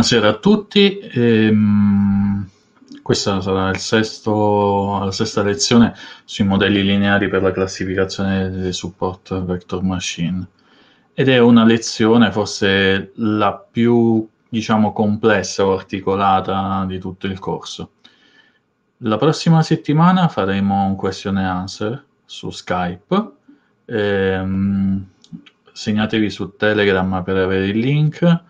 Buonasera a tutti, ehm, questa sarà sesto, la sesta lezione sui modelli lineari per la classificazione dei support vector machine ed è una lezione forse la più diciamo complessa o articolata di tutto il corso. La prossima settimana faremo un question and answer su Skype. Ehm, segnatevi su Telegram per avere il link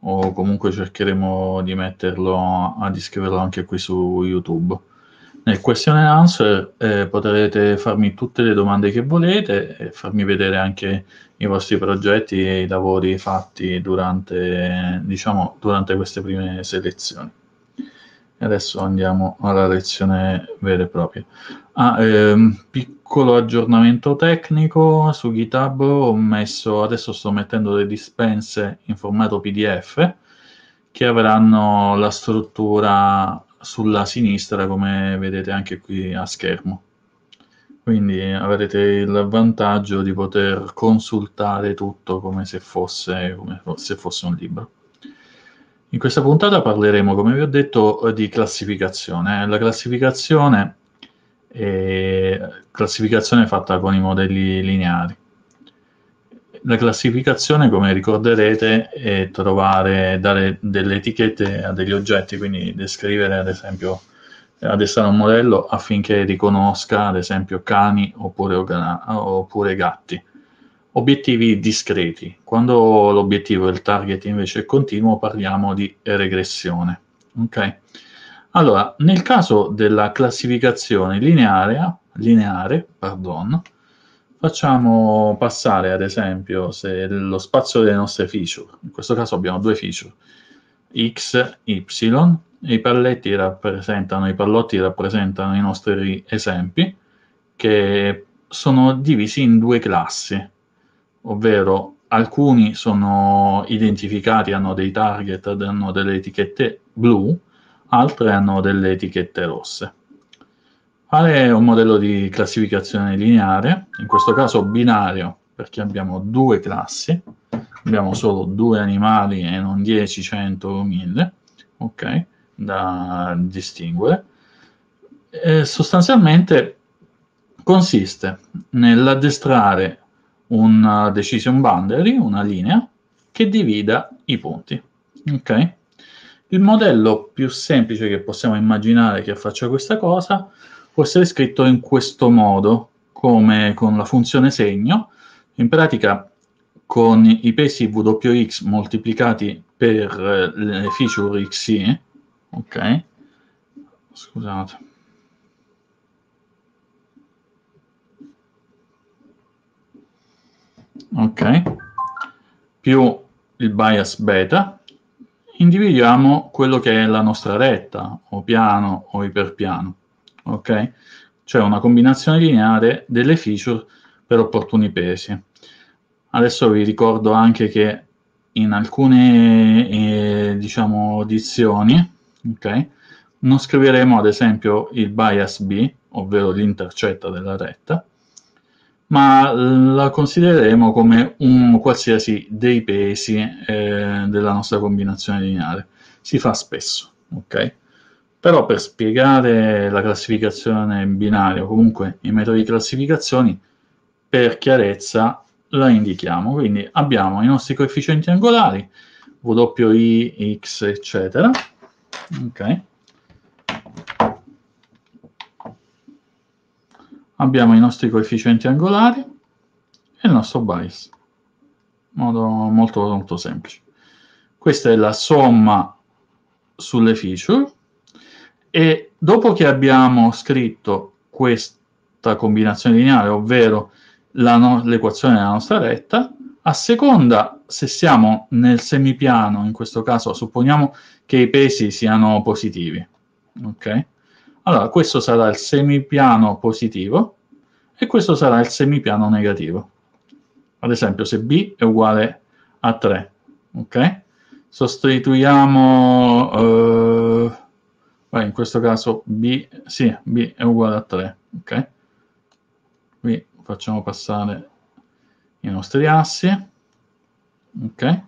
o comunque cercheremo di metterlo a discriverlo anche qui su YouTube. Nel question and answer eh, potrete farmi tutte le domande che volete e farmi vedere anche i vostri progetti e i lavori fatti durante, diciamo, durante queste prime selezioni. adesso andiamo alla lezione vera e propria. Ah, ehm, piccolo aggiornamento tecnico su GitHub ho messo adesso sto mettendo le dispense in formato PDF che avranno la struttura sulla sinistra come vedete anche qui a schermo quindi avrete il vantaggio di poter consultare tutto come se fosse, come se fosse un libro in questa puntata parleremo come vi ho detto di classificazione la classificazione e classificazione fatta con i modelli lineari. La classificazione, come ricorderete, è trovare, dare delle etichette a degli oggetti, quindi descrivere ad esempio, addestrare un modello affinché riconosca ad esempio cani oppure, oppure gatti. Obiettivi discreti. Quando l'obiettivo il target invece è continuo, parliamo di regressione. Okay? Allora, nel caso della classificazione lineare, lineare pardon, facciamo passare ad esempio lo spazio delle nostre feature, in questo caso abbiamo due feature, x, y, i palletti rappresentano, i pallotti rappresentano i nostri esempi, che sono divisi in due classi, ovvero alcuni sono identificati, hanno dei target, hanno delle etichette blu, altre hanno delle etichette rosse. Fare un modello di classificazione lineare, in questo caso binario, perché abbiamo due classi, abbiamo solo due animali e non 10, 100 o 1000, ok, da distinguere. E sostanzialmente consiste nell'addestrare un decision boundary, una linea, che divida i punti, ok? Il modello più semplice che possiamo immaginare che faccia questa cosa può essere scritto in questo modo, come con la funzione segno. In pratica, con i pesi Wx moltiplicati per eh, le feature XY, ok? Scusate. Ok, più il bias beta, individuiamo quello che è la nostra retta, o piano o iperpiano, ok? Cioè una combinazione lineare delle feature per opportuni pesi. Adesso vi ricordo anche che in alcune, eh, diciamo, dizioni, ok? Non scriveremo ad esempio il bias B, ovvero l'intercetta della retta, ma eh, la considereremo come un qualsiasi dei pesi eh, della nostra combinazione lineare. Si fa spesso, ok? Però per spiegare la classificazione binaria o comunque i metodi di classificazione, per chiarezza la indichiamo. Quindi abbiamo i nostri coefficienti angolari, W, I, X, eccetera, ok? abbiamo i nostri coefficienti angolari e il nostro bias, in modo molto, molto semplice. Questa è la somma sulle feature e dopo che abbiamo scritto questa combinazione lineare, ovvero no l'equazione della nostra retta, a seconda se siamo nel semipiano, in questo caso supponiamo che i pesi siano positivi, ok? Allora, questo sarà il semipiano positivo e questo sarà il semipiano negativo. Ad esempio, se B è uguale a 3, ok? Sostituiamo, eh, beh, in questo caso B, sì, B è uguale a 3, ok? Qui facciamo passare i nostri assi, ok?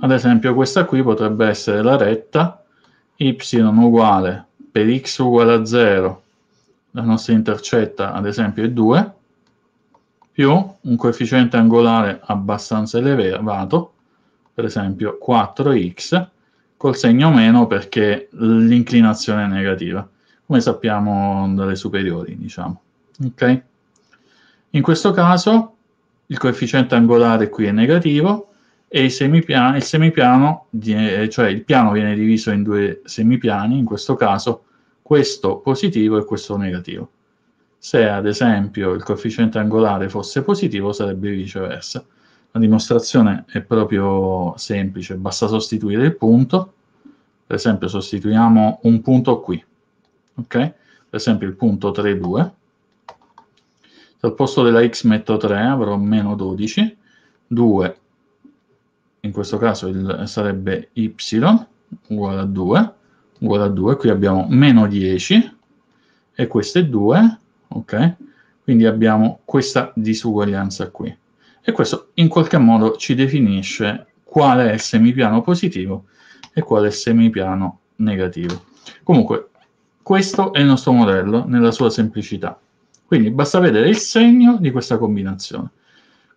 Ad esempio questa qui potrebbe essere la retta y uguale per x uguale a 0, la nostra intercetta ad esempio è 2, più un coefficiente angolare abbastanza elevato, per esempio 4x, col segno meno perché l'inclinazione è negativa, come sappiamo dalle superiori, diciamo. Okay? In questo caso il coefficiente angolare qui è negativo, e il semipiano, il semipiano, eh, cioè il piano viene diviso in due semipiani, in questo caso questo positivo e questo negativo. Se ad esempio il coefficiente angolare fosse positivo sarebbe viceversa. La dimostrazione è proprio semplice, basta sostituire il punto, per esempio sostituiamo un punto qui, ok? Per esempio il punto 3, 2. Se al posto della x metto 3 avrò meno 12, 2 in questo caso il, sarebbe y uguale a 2, uguale a 2, qui abbiamo meno 10 e questo è 2, ok? Quindi abbiamo questa disuguaglianza qui. E questo in qualche modo ci definisce qual è il semipiano positivo e qual è il semipiano negativo. Comunque, questo è il nostro modello nella sua semplicità. Quindi basta vedere il segno di questa combinazione.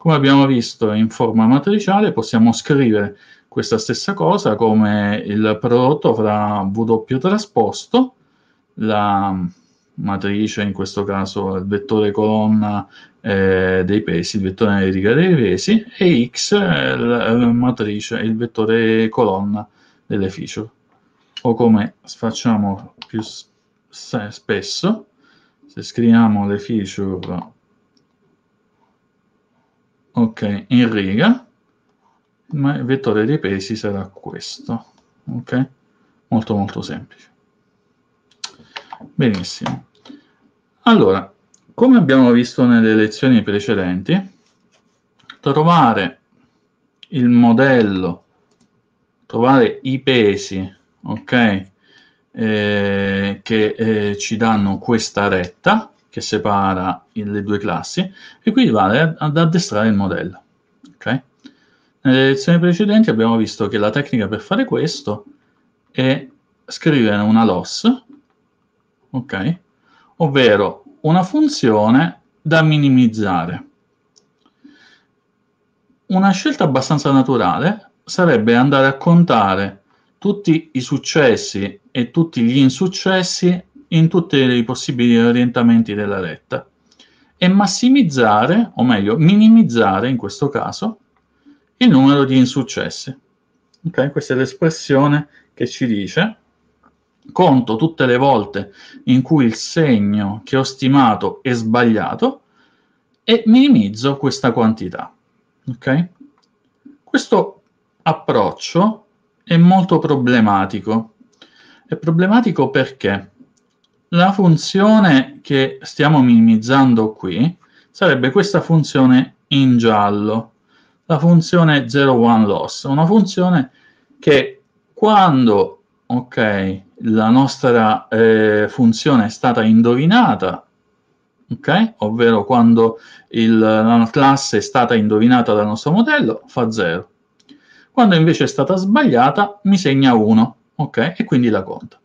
Come abbiamo visto in forma matriciale possiamo scrivere questa stessa cosa come il prodotto fra W trasposto, la matrice, in questo caso il vettore colonna eh, dei pesi, il vettore riga dei pesi, e X, eh, la, la matrice, il vettore colonna delle feature. O come facciamo più spesso, se scriviamo le feature ok in riga ma il vettore dei pesi sarà questo ok molto molto semplice benissimo allora come abbiamo visto nelle lezioni precedenti trovare il modello trovare i pesi ok eh, che eh, ci danno questa retta che separa le due classi e quindi vale ad addestrare il modello. Okay? Nelle lezioni precedenti abbiamo visto che la tecnica per fare questo è scrivere una loss, okay? ovvero una funzione da minimizzare. Una scelta abbastanza naturale sarebbe andare a contare tutti i successi e tutti gli insuccessi in tutti i possibili orientamenti della retta e massimizzare, o meglio, minimizzare in questo caso, il numero di insuccessi. Okay? Questa è l'espressione che ci dice conto tutte le volte in cui il segno che ho stimato è sbagliato e minimizzo questa quantità. Okay? Questo approccio è molto problematico. È problematico perché? la funzione che stiamo minimizzando qui sarebbe questa funzione in giallo, la funzione 01 loss, una funzione che quando okay, la nostra eh, funzione è stata indovinata, okay, ovvero quando il, la classe è stata indovinata dal nostro modello, fa 0. Quando invece è stata sbagliata, mi segna 1, okay, e quindi la conta.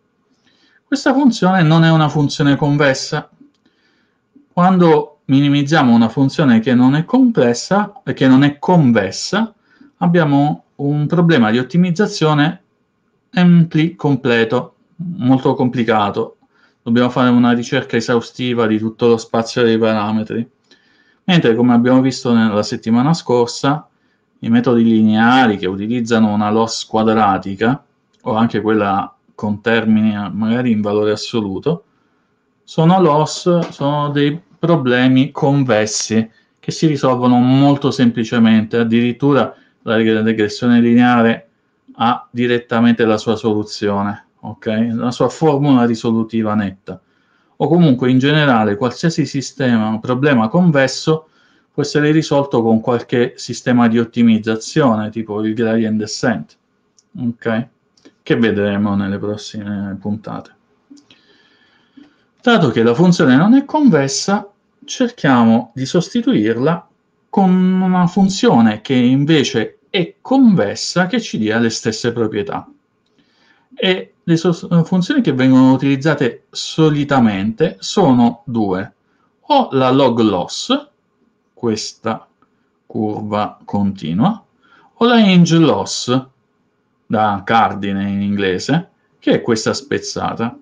Questa funzione non è una funzione convessa. Quando minimizziamo una funzione che non è complessa e che non è convessa, abbiamo un problema di ottimizzazione ampli completo, molto complicato. Dobbiamo fare una ricerca esaustiva di tutto lo spazio dei parametri. Mentre, come abbiamo visto nella settimana scorsa, i metodi lineari che utilizzano una loss quadratica, o anche quella con termini eh, magari in valore assoluto, sono loss, sono dei problemi convessi che si risolvono molto semplicemente, addirittura la regressione lineare ha direttamente la sua soluzione, okay? la sua formula risolutiva netta. O comunque in generale qualsiasi sistema, un problema convesso può essere risolto con qualche sistema di ottimizzazione, tipo il gradient descent. Okay? che vedremo nelle prossime puntate. Dato che la funzione non è convessa, cerchiamo di sostituirla con una funzione che invece è convessa che ci dia le stesse proprietà. E le so- funzioni che vengono utilizzate solitamente sono due. O la log loss, questa curva continua, o la hinge loss, da cardine in inglese, che è questa spezzata.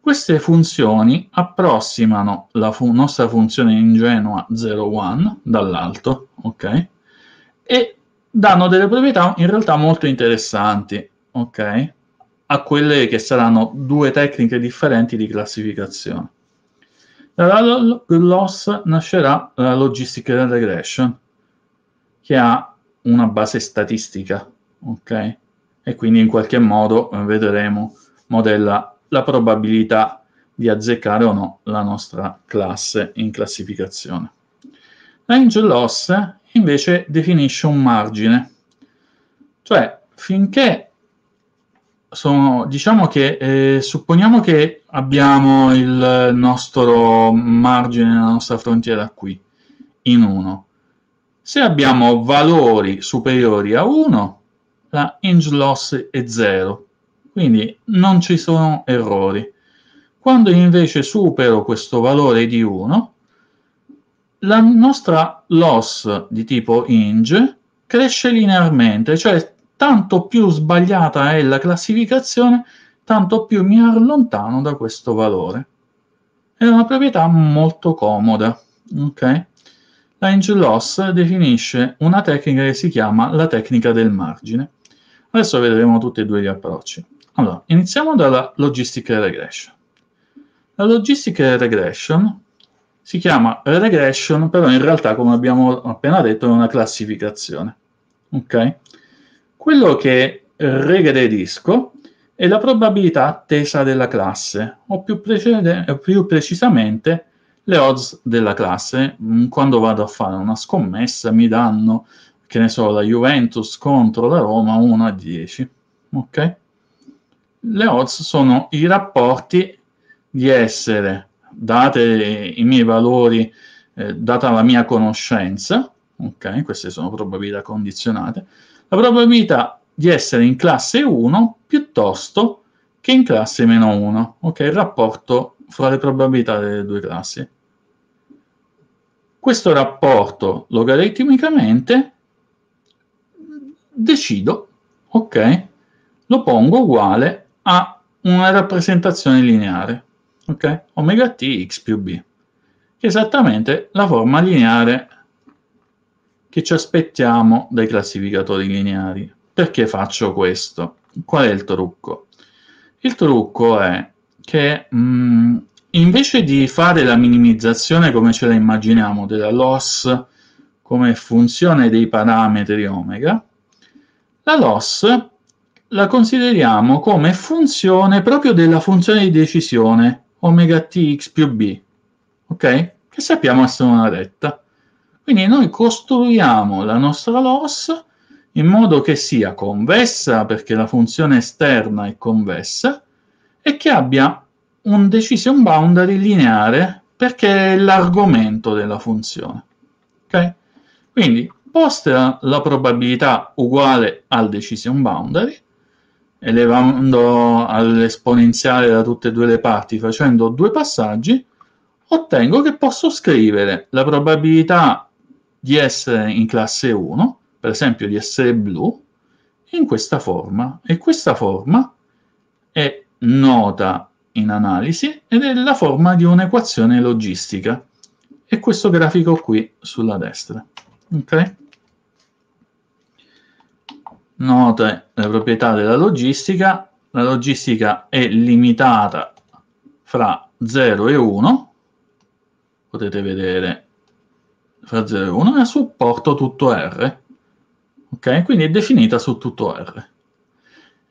Queste funzioni approssimano la fu nostra funzione ingenua 0,1 dall'alto, ok? E danno delle proprietà in realtà molto interessanti, ok? A quelle che saranno due tecniche differenti di classificazione. Dalla loss nascerà la logistic regression, che ha una base statistica, ok? e quindi in qualche modo eh, vedremo, modella la probabilità di azzeccare o no la nostra classe in classificazione. L'angel loss invece definisce un margine, cioè finché sono, diciamo che eh, supponiamo che abbiamo il nostro margine, la nostra frontiera qui, in 1. Se abbiamo valori superiori a 1, la hinge loss è 0, quindi non ci sono errori. Quando invece supero questo valore di 1, la nostra loss di tipo hinge cresce linearmente, cioè tanto più sbagliata è la classificazione, tanto più mi allontano da questo valore. È una proprietà molto comoda. Okay? La hinge loss definisce una tecnica che si chiama la tecnica del margine. Adesso vedremo tutti e due gli approcci. Allora, iniziamo dalla logistica regression. La logistica regression si chiama regression, però in realtà, come abbiamo appena detto, è una classificazione. Ok? Quello che regredisco è la probabilità attesa della classe, o più, precede, più, precisamente le odds della classe. Mm, quando vado a fare una scommessa mi danno che ne so, la Juventus contro la Roma 1 a 10. Ok? Le odds sono i rapporti di essere, date i miei valori, eh, data la mia conoscenza, ok? Queste sono probabilità condizionate. La probabilità di essere in classe 1 piuttosto che in classe meno 1, ok? Il rapporto fra le probabilità delle due classi. Questo rapporto logaritmicamente decido, ok, lo pongo uguale a una rappresentazione lineare, ok, omega t x più b, che è esattamente la forma lineare che ci aspettiamo dai classificatori lineari. Perché faccio questo? Qual è il trucco? Il trucco è che mh, mm, invece di fare la minimizzazione come ce la immaginiamo della loss come funzione dei parametri omega, la loss la consideriamo come funzione proprio della funzione di decisione omega tx più b, ok? Che sappiamo essere una retta. Quindi noi costruiamo la nostra loss in modo che sia convessa, perché la funzione esterna è convessa, e che abbia un decision boundary lineare, perché è l'argomento della funzione. Okay? Quindi imposta la probabilità uguale al decision boundary, elevando all'esponenziale da tutte e due le parti facendo due passaggi, ottengo che posso scrivere la probabilità di essere in classe 1, per esempio di essere blu, in questa forma. E questa forma è nota in analisi ed è la forma di un'equazione logistica. E questo grafico qui sulla destra. Okay? note le proprietà della logistica, la logistica è limitata fra 0 e 1, potete vedere fra 0 e 1, e ha supporto tutto R, ok? Quindi è definita su tutto R.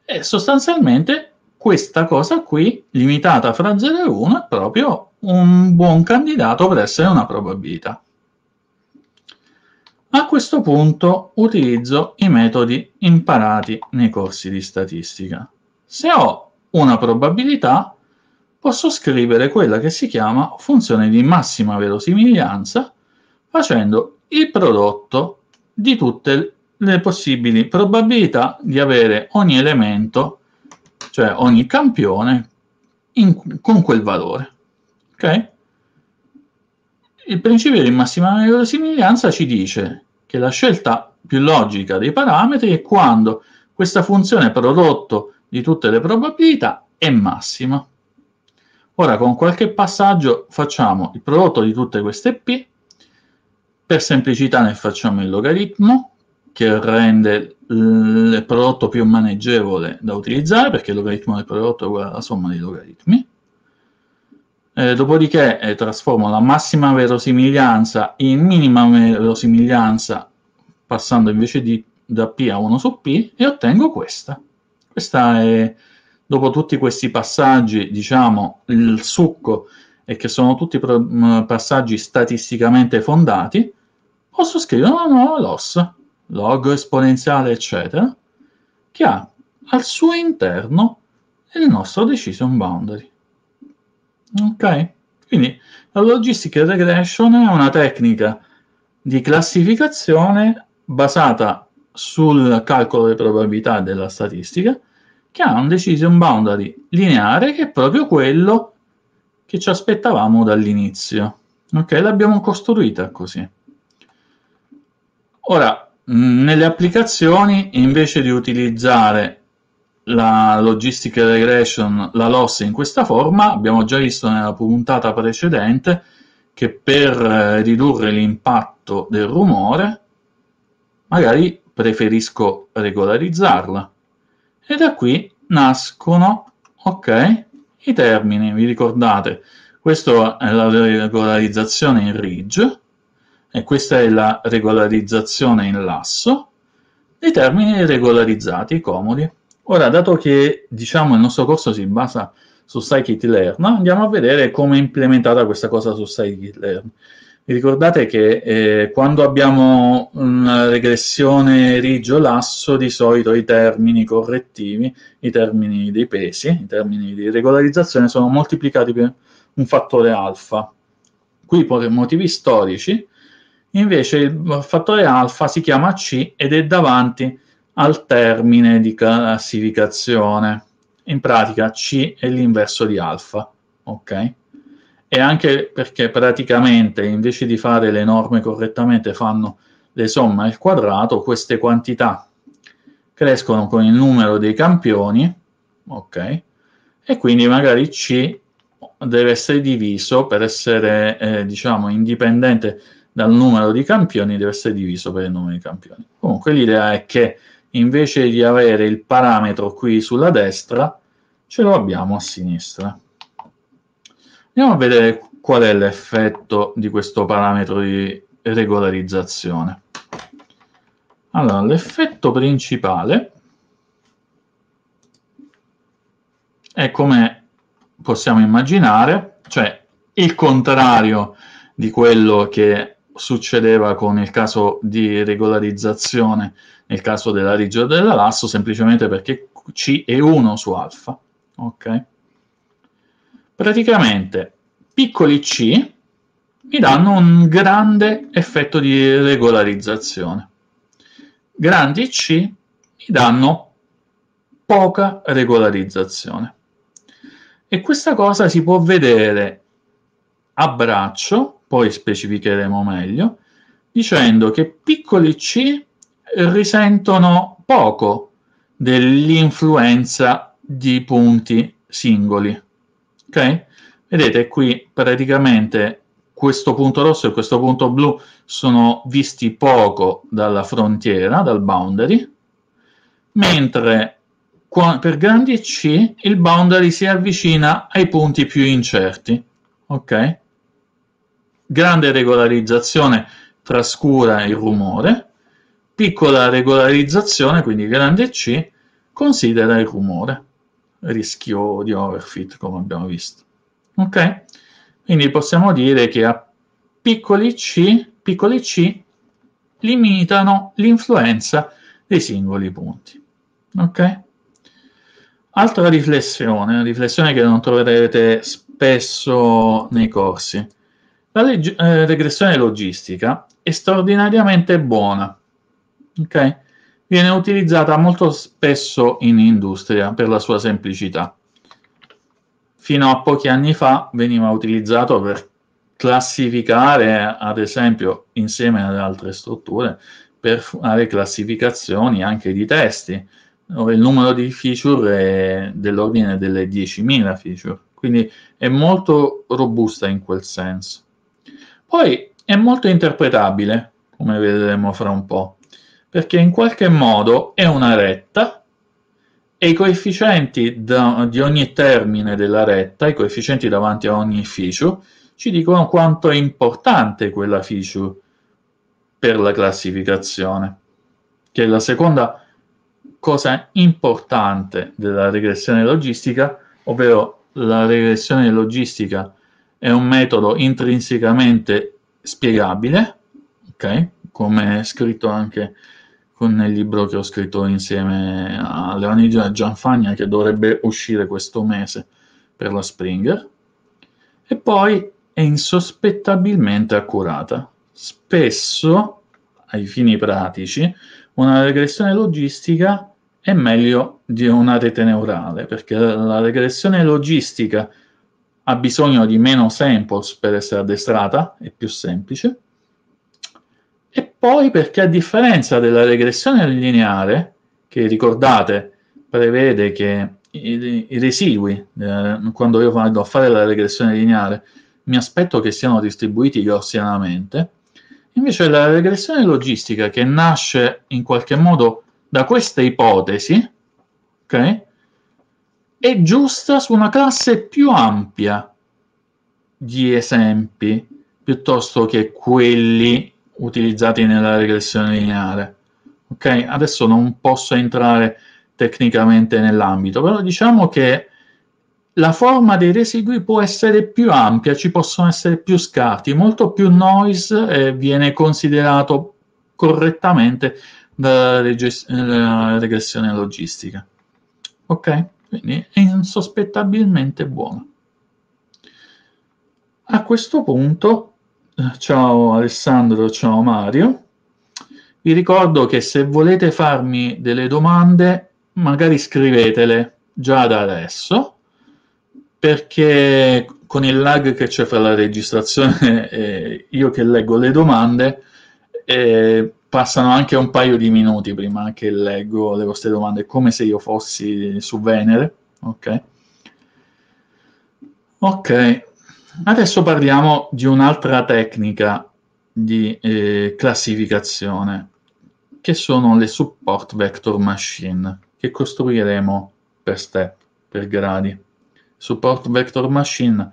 E sostanzialmente questa cosa qui, limitata fra 0 e 1, è proprio un buon candidato per essere una probabilità. A questo punto utilizzo i metodi imparati nei corsi di statistica. Se ho una probabilità, posso scrivere quella che si chiama funzione di massima verosimiglianza facendo il prodotto di tutte le possibili probabilità di avere ogni elemento, cioè ogni campione, in, con quel valore. Okay? Il principio di massima verosimiglianza ci dice che la scelta più logica dei parametri è quando questa funzione prodotto di tutte le probabilità è massima. Ora con qualche passaggio facciamo il prodotto di tutte queste P, per semplicità ne facciamo il logaritmo, che rende il prodotto più maneggevole da utilizzare, perché il logaritmo del prodotto è uguale alla somma dei logaritmi, eh, dopodiché eh, trasformo la massima verosimiglianza in minima verosimiglianza passando invece di, da P a 1 su P e ottengo questa. Questa è, dopo tutti questi passaggi, diciamo, il succo e che sono tutti pro- mm, passaggi statisticamente fondati, posso scrivere una nuova loss, log esponenziale, eccetera, che ha al suo interno il nostro decision boundary. Ok, quindi la logistic regression è una tecnica di classificazione basata sul calcolo delle probabilità della statistica che ha un decision boundary lineare che è proprio quello che ci aspettavamo dall'inizio. Ok, l'abbiamo costruita così. Ora, nelle applicazioni, invece di utilizzare la logistic regression, la loss in questa forma, abbiamo già visto nella puntata precedente che per eh, ridurre l'impatto del rumore magari preferisco regolarizzarla. E da qui nascono, ok, i termini, vi ricordate? Questa è la regolarizzazione in ridge e questa è la regolarizzazione in lasso, i termini regolarizzati, comodi. Ora, dato che diciamo il nostro corso si basa su scikit-learn, andiamo a vedere come è implementata questa cosa su scikit-learn. Vi ricordate che eh, quando abbiamo una regressione rigio-lasso, di solito i termini correttivi, i termini dei pesi, i termini di regolarizzazione sono moltiplicati per un fattore alfa. Qui per motivi storici, invece il fattore alfa si chiama C ed è davanti a al termine di classificazione. In pratica C è l'inverso di alfa, ok? E anche perché praticamente invece di fare le norme correttamente fanno le somme al quadrato, queste quantità crescono con il numero dei campioni, ok? E quindi magari C deve essere diviso per essere, eh, diciamo, indipendente dal numero di campioni, deve essere diviso per il numero di campioni. Comunque l'idea è che invece di avere il parametro qui sulla destra, ce lo abbiamo a sinistra. Andiamo a vedere qual è l'effetto di questo parametro di regolarizzazione. Allora, l'effetto principale è come possiamo immaginare, cioè il contrario di quello che succedeva con il caso di regolarizzazione nel caso della rigida e della Lasso, semplicemente perché C è 1 su alfa. Okay? Praticamente piccoli C mi danno un grande effetto di regolarizzazione. Grandi C mi danno poca regolarizzazione. E questa cosa si può vedere a braccio, poi specificheremo meglio, dicendo che piccoli C risentono poco dell'influenza di punti singoli. Ok? Vedete qui praticamente questo punto rosso e questo punto blu sono visti poco dalla frontiera, dal boundary, mentre per grandi C il boundary si avvicina ai punti più incerti. Ok? Grande regolarizzazione trascura il rumore, Piccola regolarizzazione, quindi grande C, considera il rumore, rischio di overfit come abbiamo visto. Ok? Quindi possiamo dire che a piccoli C, piccoli C limitano l'influenza dei singoli punti. Ok? Altra riflessione, una riflessione che non troverete spesso nei corsi. La eh, regressione logistica è straordinariamente buona Okay? Viene utilizzata molto spesso in industria per la sua semplicità. Fino a pochi anni fa veniva utilizzato per classificare, ad esempio, insieme ad altre strutture, per fare classificazioni anche di testi, dove il numero di feature è dell'ordine delle 10.000 feature, quindi è molto robusta in quel senso. Poi è molto interpretabile, come vedremo fra un po' perché in qualche modo è una retta e i coefficienti da, di ogni termine della retta, i coefficienti davanti a ogni feature, ci dicono quanto è importante quella feature per la classificazione, che è la seconda cosa importante della regressione logistica, ovvero la regressione logistica è un metodo intrinsecamente spiegabile, ok? come è scritto anche con il libro che ho scritto insieme a Leonigia Gianfagna che dovrebbe uscire questo mese per la Springer e poi è insospettabilmente accurata. Spesso, ai fini pratici, una regressione logistica è meglio di una rete neurale, perché la regressione logistica ha bisogno di meno samples per essere addestrata, è più semplice, poi perché a differenza della regressione lineare, che ricordate prevede che i, i residui, eh, quando io vado a fare la regressione lineare, mi aspetto che siano distribuiti gaussianamente, invece la regressione logistica che nasce in qualche modo da questa ipotesi, ok? È giusta su una classe più ampia di esempi piuttosto che quelli utilizzati nella regressione lineare. Okay? Adesso non posso entrare tecnicamente nell'ambito, però diciamo che la forma dei residui può essere più ampia, ci possono essere più scarti, molto più noise eh, viene considerato correttamente dalla regressione logistica. Ok? Quindi è insospettabilmente buono. A questo punto Ciao Alessandro, ciao Mario. Vi ricordo che se volete farmi delle domande, magari scrivetele già da adesso, perché con il lag che c'è fra la registrazione e io che leggo le domande, eh, passano anche un paio di minuti prima che leggo le vostre domande, come se io fossi su Venere. Ok. Ok. Adesso parliamo di un'altra tecnica di eh, classificazione, che sono le support vector machine, che costruiremo per step, per gradi. Support vector machine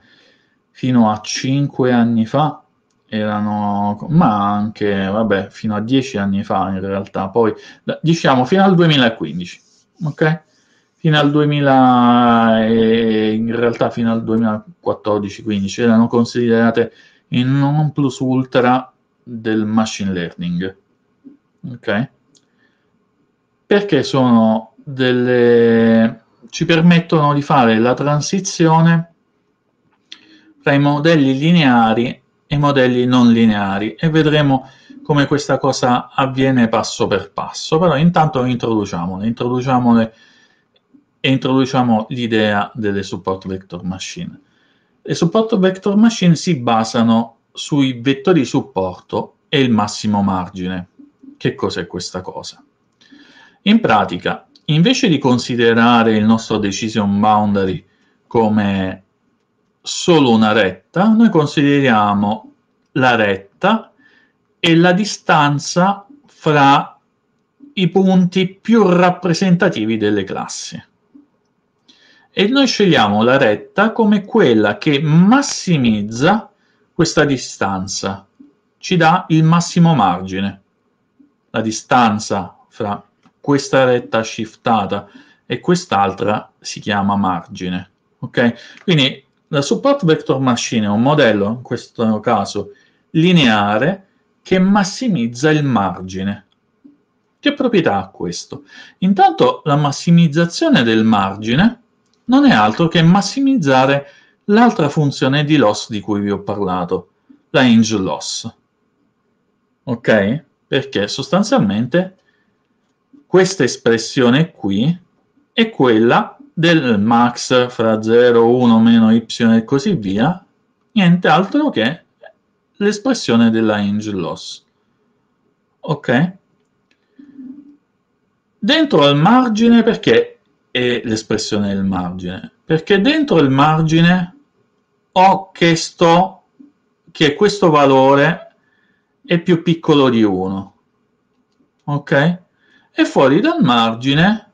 fino a 5 anni fa erano, ma anche, vabbè, fino a 10 anni fa in realtà, poi diciamo fino al 2015, ok? fino al 2000 e eh, in realtà fino al 2014-15 erano considerate in non plus ultra del machine learning. Ok? Perché sono delle ci permettono di fare la transizione tra i modelli lineari e i modelli non lineari e vedremo come questa cosa avviene passo per passo, però intanto introduciamole, introduciamole e introduciamo l'idea delle support vector machine. Le support vector machine si basano sui vettori di supporto e il massimo margine. Che cos'è questa cosa? In pratica, invece di considerare il nostro decision boundary come solo una retta, noi consideriamo la retta e la distanza fra i punti più rappresentativi delle classi e noi scegliamo la retta come quella che massimizza questa distanza, ci dà il massimo margine. La distanza fra questa retta shiftata e quest'altra si chiama margine. Okay? Quindi la support vector machine è un modello, in questo caso lineare, che massimizza il margine. Che proprietà ha questo? Intanto la massimizzazione del margine non è altro che massimizzare l'altra funzione di loss di cui vi ho parlato, la hinge loss. Ok? Perché sostanzialmente questa espressione qui è quella del max fra 0, 1, meno y e così via, niente altro che l'espressione della hinge loss. Ok? Dentro al margine perché e l'espressione del margine, perché dentro il margine ho chiesto che questo valore è più piccolo di 1, ok? E fuori dal margine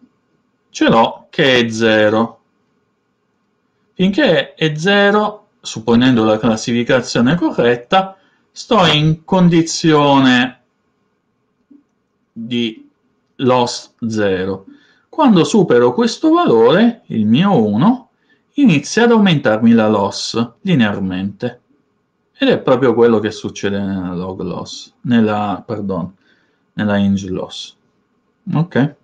ce l'ho che è 0. Finché è 0, supponendo la classificazione corretta, sto in condizione di loss 0. Quando supero questo valore, il mio 1, inizia ad aumentarmi la loss linearmente. Ed è proprio quello che succede nella log loss, nella, pardon, nella hinge loss. Ok?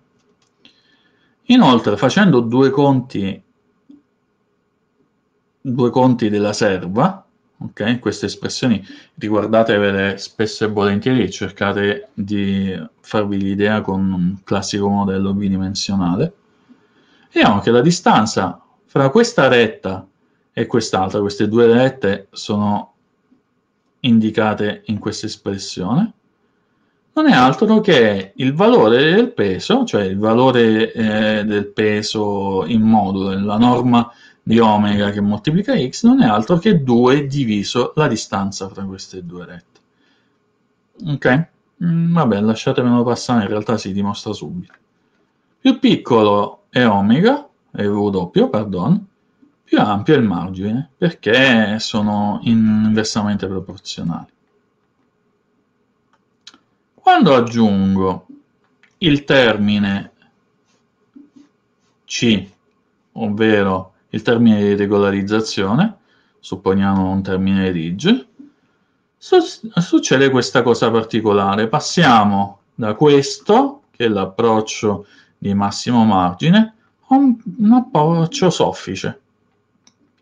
Inoltre, facendo due conti, due conti della serva, Ok, Queste espressioni riguardatevele spesso e volentieri e cercate di farvi l'idea con un classico modello bidimensionale. Vediamo che la distanza fra questa retta e quest'altra, queste due rette sono indicate in questa espressione, non è altro che il valore del peso, cioè il valore eh, del peso in modulo, la norma di omega che moltiplica x non è altro che 2 diviso la distanza fra queste due rette. Ok? Mm, vabbè, lasciatemelo passare, in realtà si dimostra subito. Più piccolo è omega, è v pardon, più ampio è il margine, perché sono inversamente proporzionali. Quando aggiungo il termine C, ovvero il termine di regolarizzazione, supponiamo un termine ridge, succede questa cosa particolare. Passiamo da questo, che è l'approccio di massimo margine, a un, un approccio soffice,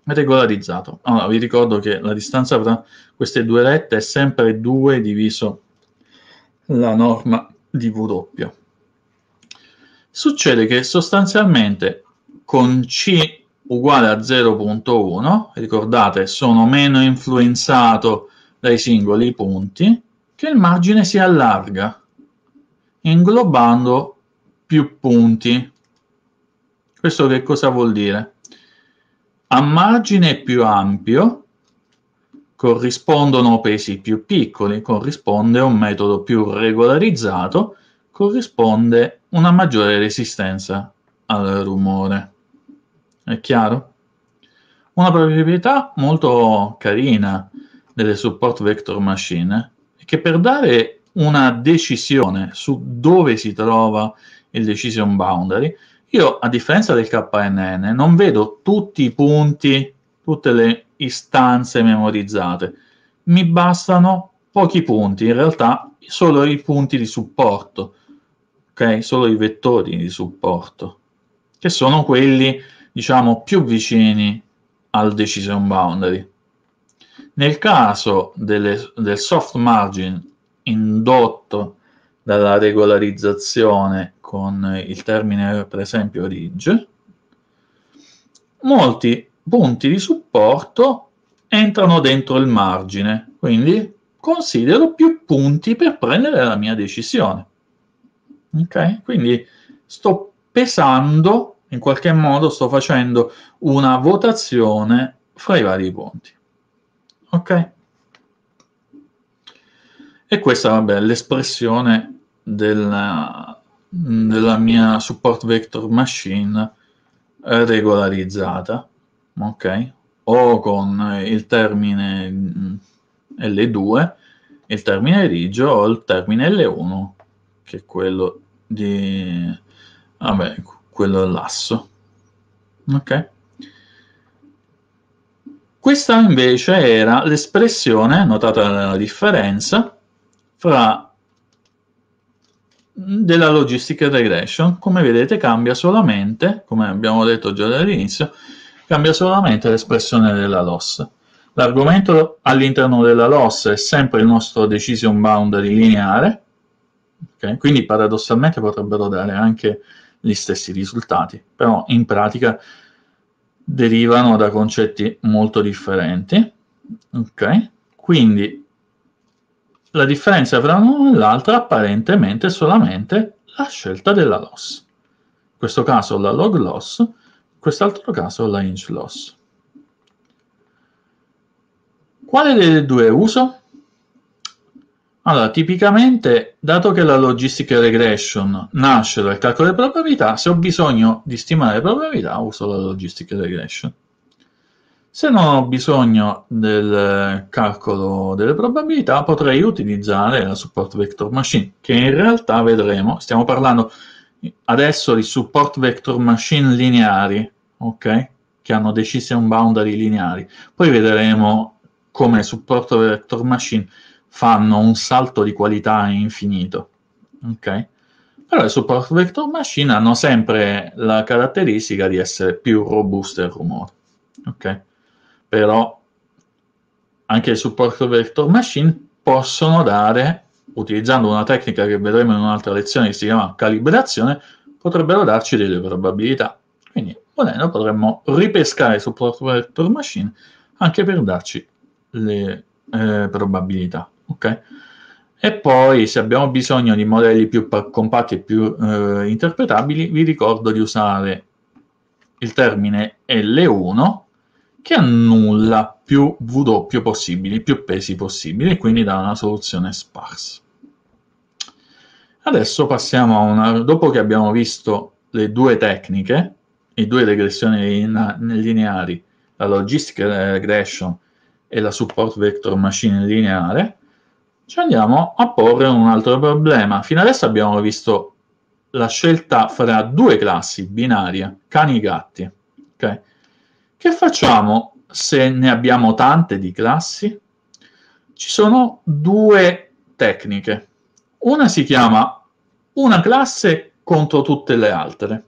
regolarizzato. Allora, vi ricordo che la distanza tra queste due rette è sempre 2 diviso la norma di W. Succede che sostanzialmente con C uguale a 0.1, ricordate sono meno influenzato dai singoli punti, che il margine si allarga inglobando più punti. Questo che cosa vuol dire? A margine più ampio corrispondono pesi più piccoli, corrisponde un metodo più regolarizzato, corrisponde una maggiore resistenza al rumore. È chiaro? Una probabilità molto carina delle support vector machine è che per dare una decisione su dove si trova il decision boundary, io a differenza del KNN non vedo tutti i punti, tutte le istanze memorizzate, mi bastano pochi punti, in realtà solo i punti di supporto, ok? Solo i vettori di supporto, che sono quelli diciamo più vicini al decision boundary. Nel caso delle, del soft margin indotto dalla regolarizzazione con il termine per esempio ridge, molti punti di supporto entrano dentro il margine, quindi considero più punti per prendere la mia decisione. Ok? Quindi sto pesando in qualche modo sto facendo una votazione fra i vari punti. Ok? E questa, vabbè, è l'espressione della, della mia support vector machine regolarizzata, ok? O con il termine mm, L2, il termine grigio o il termine L1, che è quello di... Vabbè, quello lasso. Ok? Questa invece era l'espressione, notate la differenza, fra della logistic regression. Come vedete cambia solamente, come abbiamo detto già dall'inizio, cambia solamente l'espressione della loss. L'argomento all'interno della loss è sempre il nostro decision boundary lineare, okay? quindi paradossalmente potrebbero dare anche gli stessi risultati, però in pratica derivano da concetti molto differenti. Okay? Quindi la differenza fra l'uno e l'altro apparentemente è solamente la scelta della loss. In questo caso la log loss, in quest'altro caso la inch loss. Quale delle due uso? Allora, tipicamente, dato che la logistic regression nasce dal calcolo delle probabilità, se ho bisogno di stimare le probabilità uso la logistic regression. Se non ho bisogno del calcolo delle probabilità, potrei utilizzare la support vector machine, che in realtà vedremo, stiamo parlando adesso di support vector machine lineari, ok? Che hanno un boundary lineari. Poi vedremo come support vector machine fanno un salto di qualità infinito. Ok? Però i support vector machine hanno sempre la caratteristica di essere più robuste al rumore. Ok? Però anche il support vector machine possono dare, utilizzando una tecnica che vedremo in un'altra lezione che si chiama calibrazione, potrebbero darci delle probabilità. Quindi, volendo, potremmo ripescare il support vector machine anche per darci le eh, probabilità ok? E poi se abbiamo bisogno di modelli più compatti e più eh, interpretabili, vi ricordo di usare il termine L1 che annulla più W possibili, più pesi possibili, e quindi dà una soluzione sparsa. Adesso passiamo a una... dopo che abbiamo visto le due tecniche, le due regressioni lineari, la logistic regression e la support vector machine lineare, ci andiamo a porre un altro problema. Fino adesso abbiamo visto la scelta fra due classi binarie, cani e gatti. Okay? Che facciamo se ne abbiamo tante di classi? Ci sono due tecniche. Una si chiama una classe contro tutte le altre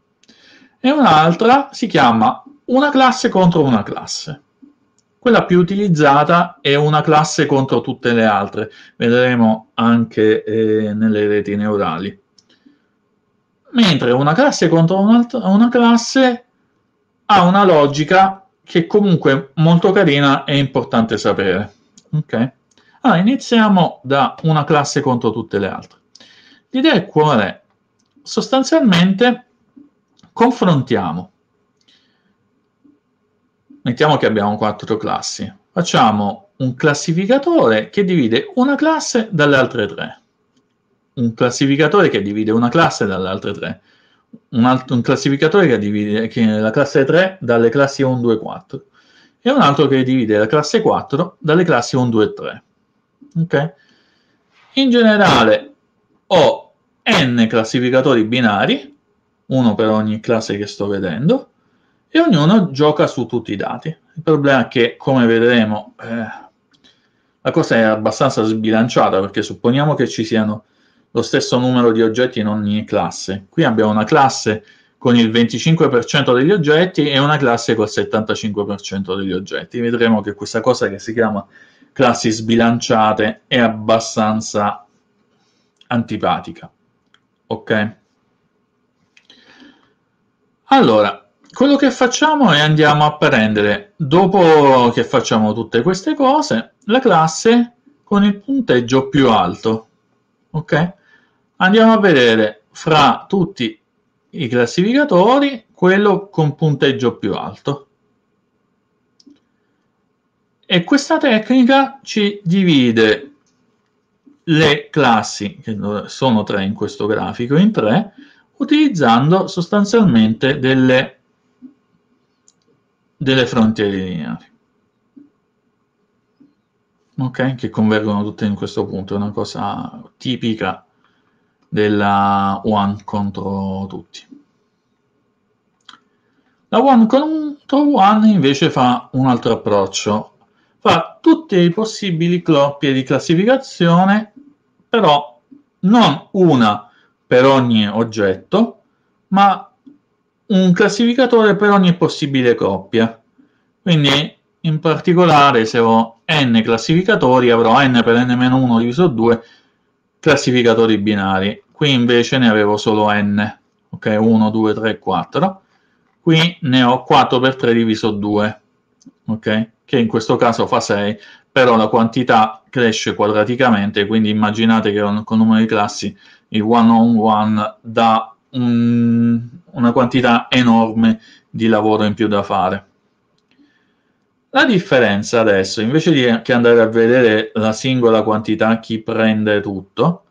e un'altra si chiama una classe contro una classe. Quella più utilizzata è una classe contro tutte le altre, vedremo anche eh, nelle reti neurali. Mentre una classe contro una classe ha una logica che comunque molto carina e importante sapere. Okay? Allora, iniziamo da una classe contro tutte le altre. L'idea è qual è? Sostanzialmente confrontiamo mettiamo che abbiamo quattro classi, facciamo un classificatore che divide una classe dalle altre tre, un classificatore che divide una classe dalle altre tre, un, altro, un classificatore che divide che la classe 3 dalle classi 1, 2, 4 e un altro che divide la classe 4 dalle classi 1, 2 3. Ok? In generale ho n classificatori binari, uno per ogni classe che sto vedendo, e ognuno gioca su tutti i dati. Il problema è che, come vedremo, eh, la cosa è abbastanza sbilanciata perché supponiamo che ci siano lo stesso numero di oggetti in ogni classe. Qui abbiamo una classe con il 25% degli oggetti e una classe col 75% degli oggetti. Vedremo che questa cosa che si chiama classi sbilanciate è abbastanza antipatica. Ok? Allora, quello che facciamo è andiamo a prendere, dopo che facciamo tutte queste cose, la classe con il punteggio più alto. Ok? Andiamo a vedere fra tutti i classificatori quello con punteggio più alto. E questa tecnica ci divide le classi, che sono tre in questo grafico, in tre, utilizzando sostanzialmente delle delle frontiere lineari. Ok? Che convergono tutte in questo punto, è una cosa tipica della one contro tutti. La one contro one invece fa un altro approccio, fa tutti i possibili coppie di classificazione, però non una per ogni oggetto, ma un classificatore per ogni possibile coppia. Quindi in particolare se ho n classificatori avrò n per n-1 diviso 2 classificatori binari. Qui invece ne avevo solo n, ok? 1, 2, 3, 4. Qui ne ho 4 per 3 diviso 2, ok? Che in questo caso fa 6, però la quantità cresce quadraticamente, quindi immaginate che con il numero di classi il 1 on 1 da un, una quantità enorme di lavoro in più da fare. La differenza adesso, invece di che andare a vedere la singola quantità chi prende tutto,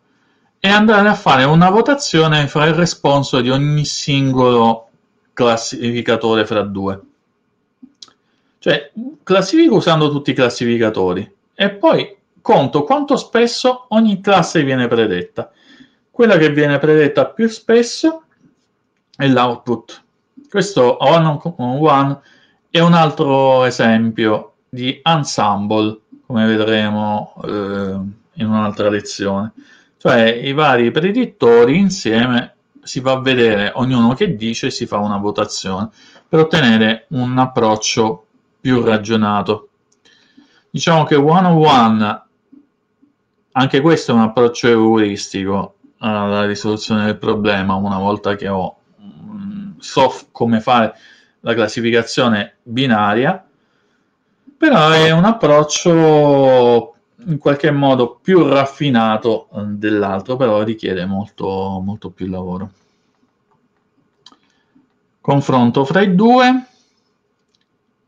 è andare a fare una votazione fra il responso di ogni singolo classificatore fra due. Cioè, classifico usando tutti i classificatori e poi conto quanto spesso ogni classe viene predetta quella che viene predetta più spesso è l'output. Questo on one è un altro esempio di ensemble, come vedremo eh, in un'altra lezione. Cioè i vari predittori insieme si fa vedere ognuno che dice e si fa una votazione per ottenere un approccio più ragionato. Diciamo che one on one, anche questo è un approccio euristico, alla ah, risoluzione del problema una volta che ho, mm, so come fare la classificazione binaria, però è un approccio in qualche modo più raffinato eh, dell'altro, però richiede molto, molto più lavoro. Confronto fra i due,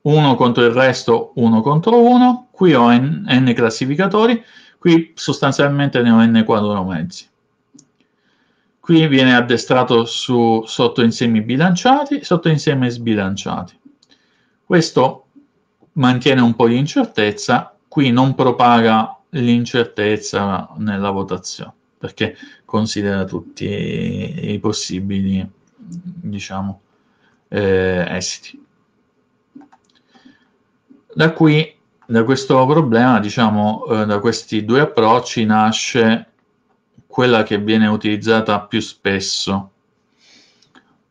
uno contro il resto, uno contro uno, qui ho n, n classificatori, qui sostanzialmente ne ho n quadromezzi. Qui viene addestrato su sottoinsiemi bilanciati, sottoinsiemi sbilanciati. Questo mantiene un po' di incertezza, qui non propaga l'incertezza nella votazione, perché considera tutti i possibili, diciamo, eh, esiti. Da qui, da questo problema, diciamo, eh, da questi due approcci nasce quella che viene utilizzata più spesso.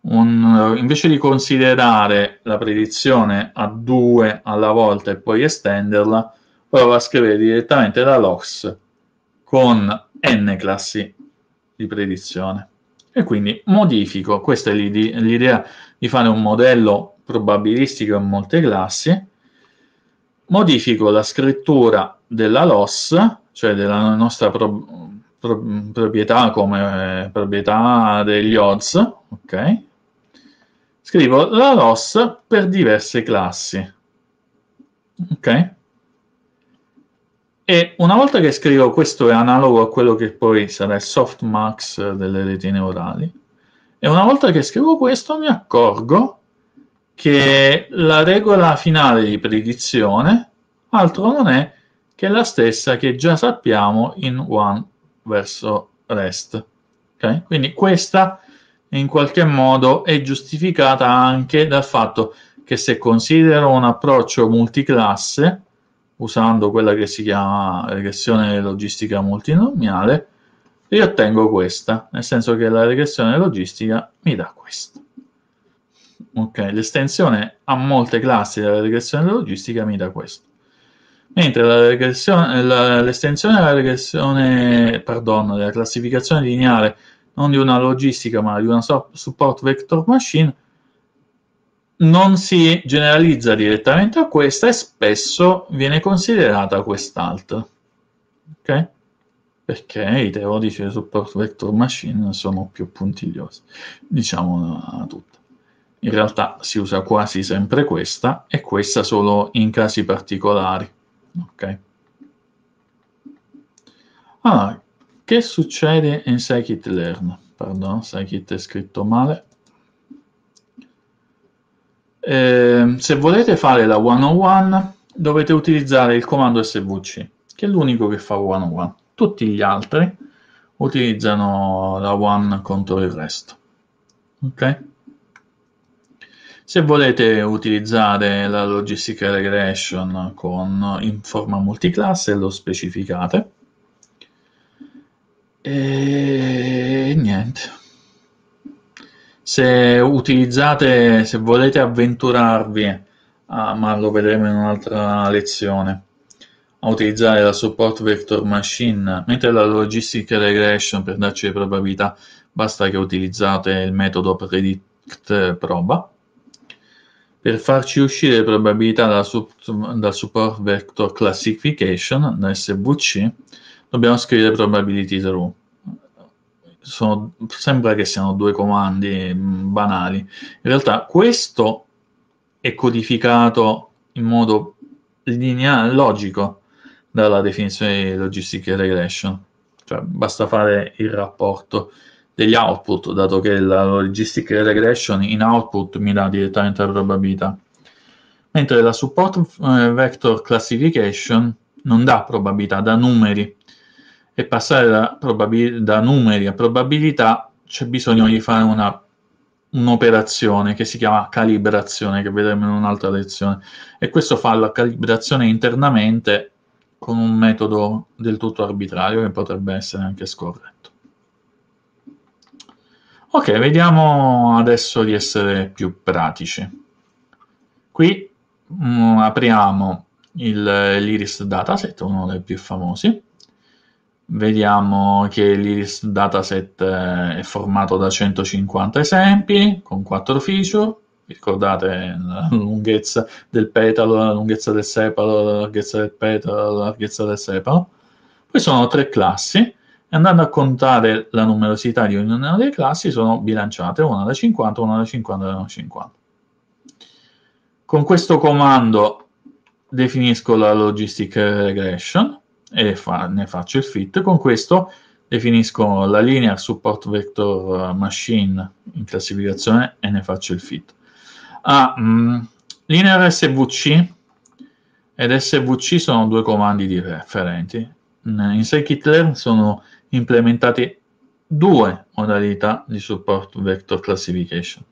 Un, invece di considerare la predizione a due alla volta e poi estenderla, prova a scrivere direttamente la LOX con n classi di predizione. E quindi modifico, questa è l'idea di fare un modello probabilistico in molte classi, modifico la scrittura della LOS, cioè della nostra pro- pro- proprietà come proprietà degli odds, ok? Scrivo la ROS per diverse classi, ok? E una volta che scrivo questo è analogo a quello che poi sarà il softmax delle reti neurali, e una volta che scrivo questo mi accorgo che la regola finale di predizione altro non è che la stessa che già sappiamo in one verso REST. Okay? Quindi questa in qualche modo è giustificata anche dal fatto che se considero un approccio multiclasse, usando quella che si chiama regressione logistica multinomiale, riottengo questa, nel senso che la regressione logistica mi dà questa. Ok, l'estensione a molte classi della regressione logistica mi dà questa mentre l'estensione della regressione, pardon, della classificazione lineare, non di una logistica, ma di una support vector machine, non si generalizza direttamente a questa e spesso viene considerata quest'altra. Ok? Perché i teorici del support vector machine sono più puntigliosi, diciamo a tutti. In realtà si usa quasi sempre questa e questa solo in casi particolari. Ok. Allora, ah, che succede in scikit-learn? Pardon, scikit è scritto male. Eh, se volete fare la 101 dovete utilizzare il comando svc, che è l'unico che fa 101. Tutti gli altri utilizzano la 1 contro il resto. Ok? Se volete utilizzare la logistica regression con, in forma multiclasse lo specificate. E niente. Se utilizzate, se volete avventurarvi, ah, ma lo vedremo in un'altra lezione, a utilizzare la support vector machine, mentre la logistic regression per darci le probabilità, basta che utilizzate il metodo predict proba per farci uscire le probabilità dal, sup- dal support vector classification, SVC, dobbiamo scrivere probability true. Sono, sembra che siano due comandi mm, banali. In realtà questo è codificato in modo lineare, logico, dalla definizione di logistic regression. Cioè basta fare il rapporto degli output, dato che la logistic regression in output mi dà direttamente la probabilità. Mentre la support eh, vector classification non dà probabilità, dà numeri. E passare da, da numeri a probabilità c'è bisogno di fare una un'operazione che si chiama calibrazione, che vedremo in un'altra lezione. E questo fa la calibrazione internamente con un metodo del tutto arbitrario che potrebbe essere anche scorretto. Ok, vediamo adesso di essere più pratici. Qui mh, mm, apriamo il, l'Iris Dataset, uno dei più famosi. Vediamo che l'Iris Dataset è formato da 150 esempi con 4 feature. ricordate la lunghezza del petalo, la lunghezza del sepalo, la larghezza del petalo, la larghezza del sepalo. Poi sono tre classi andando a contare la numerosità di ognuna delle classi, sono bilanciate una da 50, una da 50 e una da 50. Con questo comando definisco la logistic regression e fa, ne faccio il fit. Con questo definisco la linea support vector uh, machine in classificazione e ne faccio il fit. Ah, mh, mm, linear svc ed svc sono due comandi differenti. In scikit-learn sono implementate due modalità di supporto vector classification.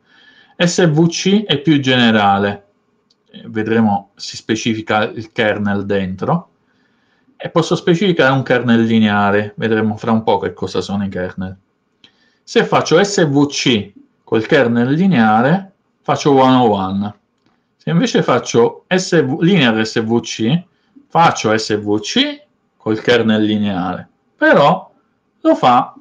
SVC è più generale, eh, vedremo si specifica il kernel dentro, e posso specificare un kernel lineare, vedremo fra un po' che cosa sono i kernel. Se faccio SVC col kernel lineare, faccio 101. Se invece faccio SV, linear SVC, faccio SVC col kernel lineare. Però lo fa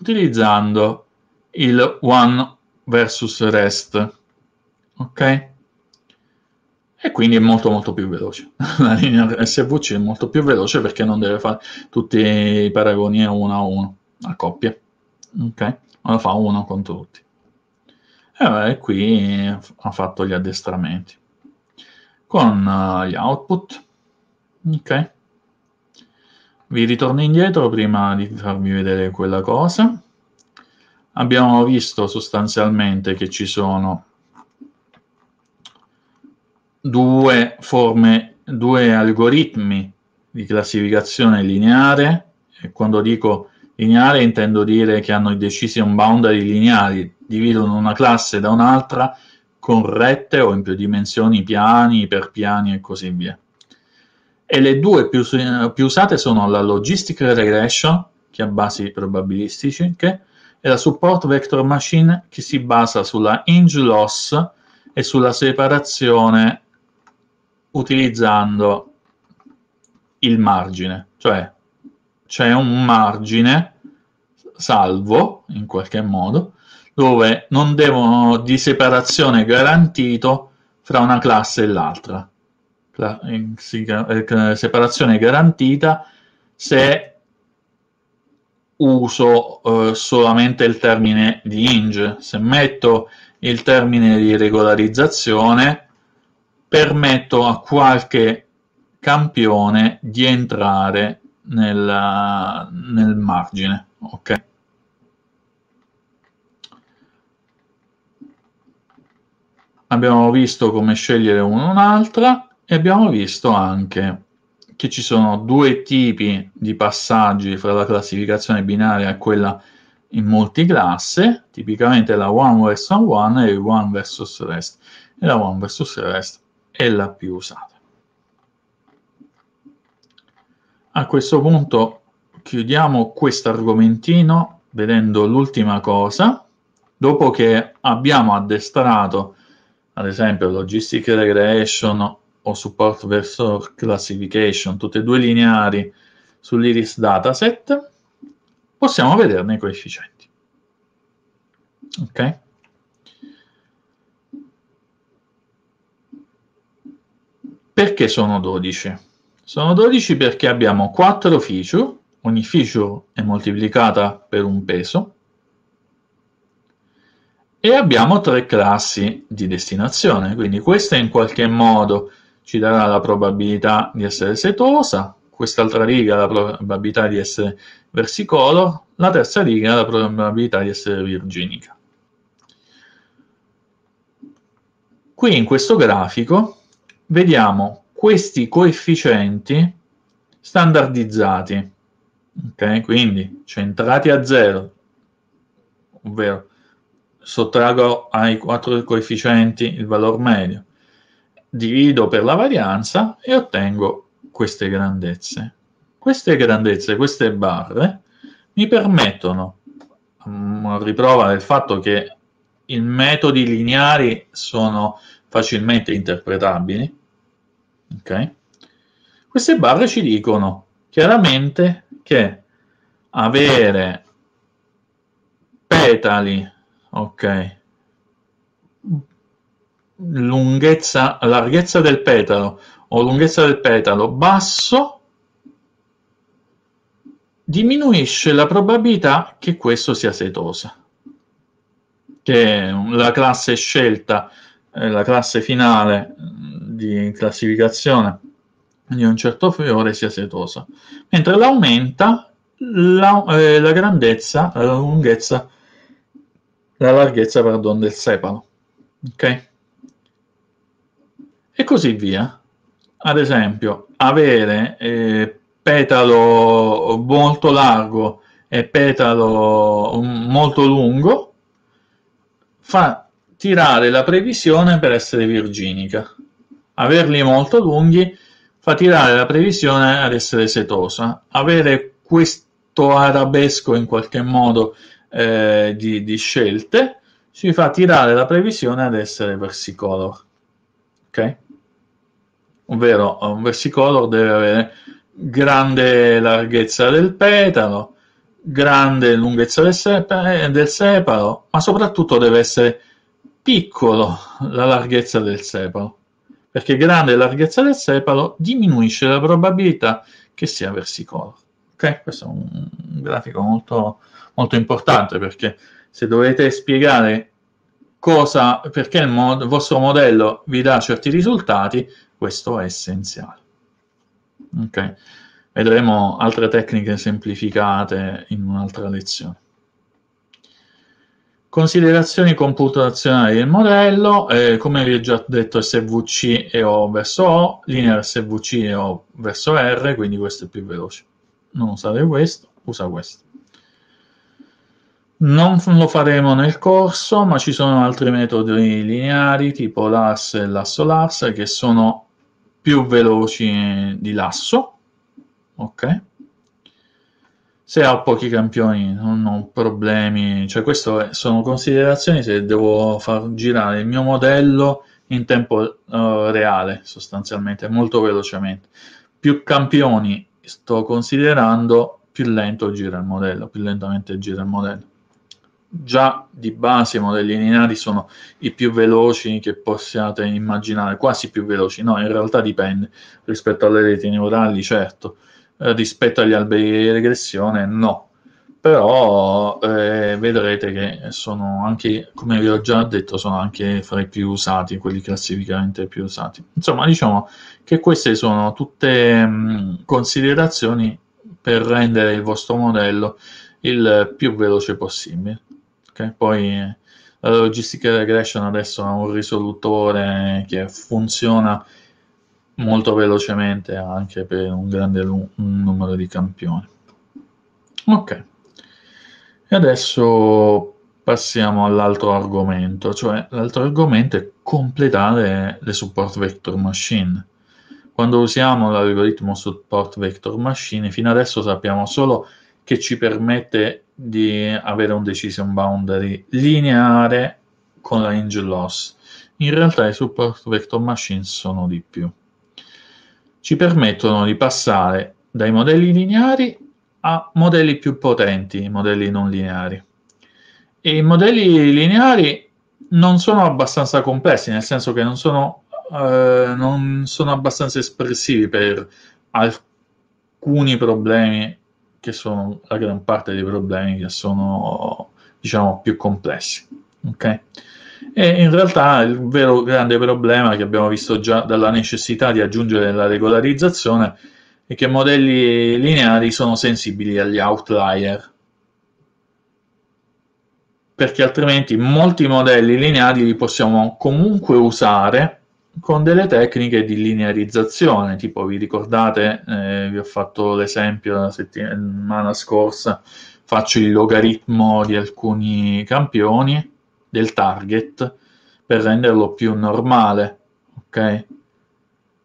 utilizzando il one versus rest. Ok? E quindi è molto molto più veloce. La linea SVC è molto più veloce perché non deve fare tutti i paragoni a uno a uno, a coppia Ok? Ma lo fa uno contro tutti. E vabbè, qui ha fatto gli addestramenti. Con uh, gli output. Ok? Vi ritorno indietro prima di farvi vedere quella cosa. Abbiamo visto sostanzialmente che ci sono due forme, due algoritmi di classificazione lineare. E quando dico lineare intendo dire che hanno i decision boundary lineari, dividono una classe da un'altra con rette o in più dimensioni, piani, per piani e così via e le due più, più, usate sono la Logistic Regression, che ha basi probabilistiche, e la Support Vector Machine, che si basa sulla hinge loss e sulla separazione utilizzando il margine, cioè c'è un margine salvo, in qualche modo, dove non devono di separazione garantito fra una classe e l'altra la, si, eh, separazione garantita se uso eh, solamente il termine di ing, Se metto il termine di regolarizzazione, permetto a qualche campione di entrare nella, nel margine. Ok. Abbiamo visto come scegliere uno un'altra. E abbiamo visto anche che ci sono due tipi di passaggi fra la classificazione binaria e quella in multiclasse, tipicamente la one versus one e il one versus rest. E la one versus rest è la più usata. A questo punto chiudiamo questo argomentino vedendo l'ultima cosa. Dopo che abbiamo addestrato, ad esempio, logistic regression o support verso classification, tutte e due lineari sull'iris dataset, possiamo vederne i coefficienti. Ok? Perché sono 12? Sono 12 perché abbiamo 4 feature, ogni feature è moltiplicata per un peso, e abbiamo tre classi di destinazione, quindi questa in qualche modo ci darà la probabilità di essere setosa, quest'altra riga la probabilità di essere versicolor, la terza riga la probabilità di essere virginica. Qui in questo grafico vediamo questi coefficienti standardizzati, okay? quindi centrati a zero, ovvero sottrago ai quattro coefficienti il valore medio, divido per la varianza e ottengo queste grandezze. Queste grandezze, queste barre, mi permettono, mm, a riprova del fatto che i metodi lineari sono facilmente interpretabili, okay? queste barre ci dicono chiaramente che avere petali, ok, lunghezza, larghezza del petalo o lunghezza del petalo basso diminuisce la probabilità che questo sia setosa, che la classe scelta, eh, la classe finale mm, di classificazione di un certo fiore sia setosa, mentre l'aumenta la, eh, la, grandezza, la lunghezza, la larghezza pardon, del sepalo. Okay? e così via. Ad esempio, avere eh, petalo molto largo e petalo molto lungo fa tirare la previsione per essere virginica. Averli molto lunghi fa tirare la previsione ad essere setosa. Avere questo arabesco in qualche modo eh, di, di, scelte ci fa tirare la previsione ad essere versicolor. Ok? ovvero eh, un versicolor deve avere grande larghezza del petalo, grande lunghezza del, sepa- eh, del sepalo, ma soprattutto deve essere piccolo la larghezza del sepalo, perché grande larghezza del sepalo diminuisce la probabilità che sia versicolor. Okay? Questo è un grafico molto, molto importante perché se dovete spiegare cosa, perché il, mod- il vostro modello vi dà certi risultati, questo è essenziale. Okay. Vedremo altre tecniche semplificate in un'altra lezione. Considerazioni computazionali del modello, eh, come vi ho già detto SVC e O verso O, linear SVC e O verso R, quindi questo è più veloce. Non usate questo, usa questo. Non lo faremo nel corso, ma ci sono altri metodi lineari, tipo l'ARS e l'ASSO-LARS, che sono più veloci di lasso, ok? Se ho pochi campioni non ho problemi, cioè queste sono considerazioni se devo far girare il mio modello in tempo uh, reale sostanzialmente, molto velocemente. Più campioni sto considerando, più lento gira il modello, più lentamente gira il modello già di base i modelli lineari sono i più veloci che possiate immaginare, quasi più veloci, no, in realtà dipende rispetto alle reti neurali, certo, eh, rispetto agli alberi di regressione no, però eh, vedrete che sono anche, come vi ho già detto, sono anche fra i più usati, quelli classificamente più usati. Insomma, diciamo che queste sono tutte mh, mm, considerazioni per rendere il vostro modello il più veloce possibile. Okay? Poi la logistica regression adesso ha un risolutore che funziona molto velocemente anche per un grande un numero di campioni. Ok, e adesso passiamo all'altro argomento, cioè l'altro argomento è completare le support vector machine. Quando usiamo l'algoritmo support vector machine, fino adesso sappiamo solo che ci permette di avere un decision boundary lineare con la engine loss. In realtà i support vector machine sono di più. Ci permettono di passare dai modelli lineari a modelli più potenti, modelli non lineari. E I modelli lineari non sono abbastanza complessi, nel senso che non sono, eh, non sono abbastanza espressivi per alcuni problemi che sono la gran parte dei problemi che sono diciamo più complessi. Okay? E in realtà il vero grande problema che abbiamo visto già dalla necessità di aggiungere la regolarizzazione è che modelli lineari sono sensibili agli outlier perché altrimenti molti modelli lineari li possiamo comunque usare con delle tecniche di linearizzazione, tipo vi ricordate, eh, vi ho fatto l'esempio la settimana scorsa, faccio il logaritmo di alcuni campioni del target per renderlo più normale, ok?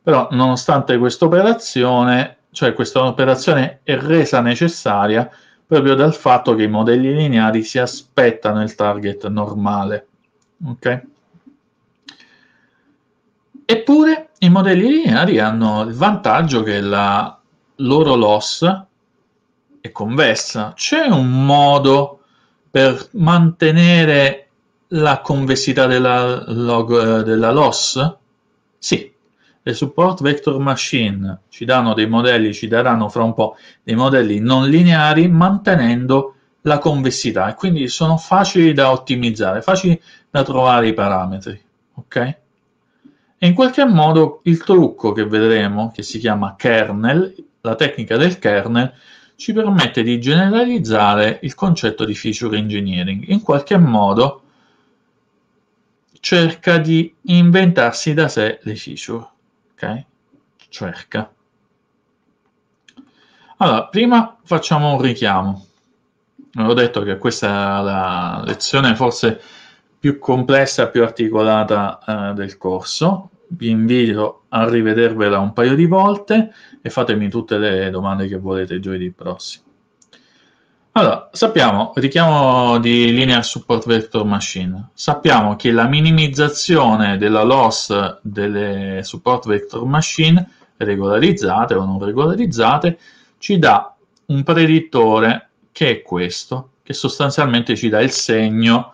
Però nonostante questa operazione, cioè questa operazione è resa necessaria proprio dal fatto che i modelli lineari si aspettano il target normale, ok? Eppure i modelli lineari hanno il vantaggio che la loro loss è convessa. C'è un modo per mantenere la convessità della, log, della loss? Sì, le support vector machine ci danno dei modelli, ci daranno fra un po' dei modelli non lineari mantenendo la convessità e quindi sono facili da ottimizzare, facili da trovare i parametri. Ok? E in qualche modo il trucco che vedremo, che si chiama kernel, la tecnica del kernel, ci permette di generalizzare il concetto di feature engineering. In qualche modo cerca di inventarsi da sé le feature. Ok? Cerca. Allora, prima facciamo un richiamo. Vi ho detto che questa è la lezione forse più complessa e più articolata eh, del corso. Vi invito a rivedervela un paio di volte e fatemi tutte le domande che volete giovedì prossimo. Allora, sappiamo, richiamo di linear support vector machine, sappiamo che la minimizzazione della loss delle support vector machine regolarizzate o non regolarizzate ci dà un predittore che è questo, che sostanzialmente ci dà il segno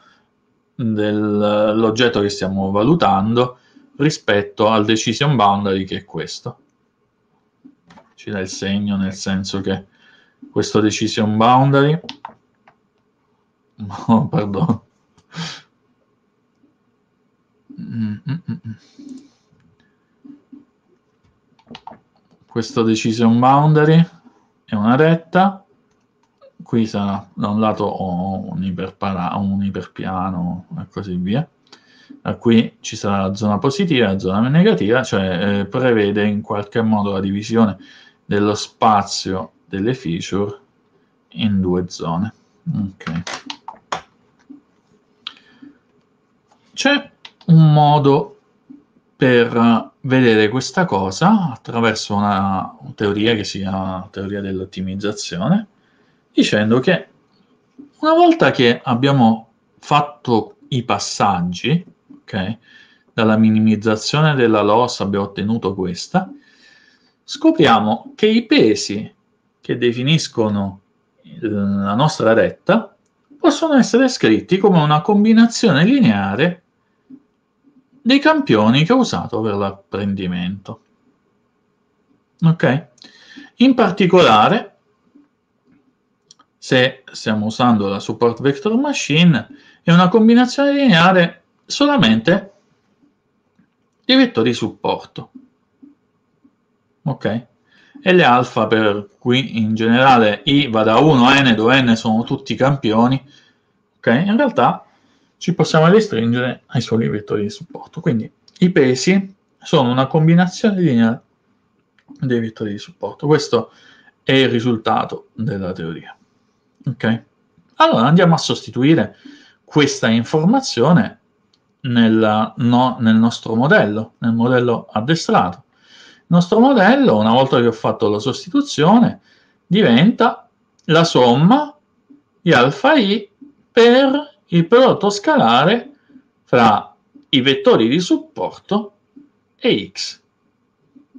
dell'oggetto eh, che stiamo valutando rispetto al decision boundary che è questo. Ci dà il segno nel senso che questo decision boundary no, oh, perdono questo decision boundary è una retta qui sarà da un lato un, un iperpiano e così via. Qui ci sarà la zona positiva e la zona negativa, cioè eh, prevede in qualche modo la divisione dello spazio delle feature in due zone. Okay. C'è un modo per vedere questa cosa attraverso una teoria che si chiama teoria dell'ottimizzazione dicendo che una volta che abbiamo fatto i passaggi, ok? Dalla minimizzazione della loss abbiamo ottenuto questa, scopriamo che i pesi che definiscono eh, la nostra retta possono essere scritti come una combinazione lineare dei campioni che ho usato per l'apprendimento. Ok? In particolare, se stiamo usando la support vector machine, è una combinazione lineare solamente di vettori supporto. Ok? E le alfa per cui in generale i va da 1 a n dove n sono tutti campioni, ok? In realtà ci possiamo restringere ai soli vettori di supporto. Quindi i pesi sono una combinazione lineare dei vettori di supporto. Questo è il risultato della teoria. Ok? Allora andiamo a sostituire questa informazione nel, no, nel nostro modello, nel modello addestrato. Il nostro modello, una volta che ho fatto la sostituzione, diventa la somma di alfa i per il prodotto scalare fra i vettori di supporto e x.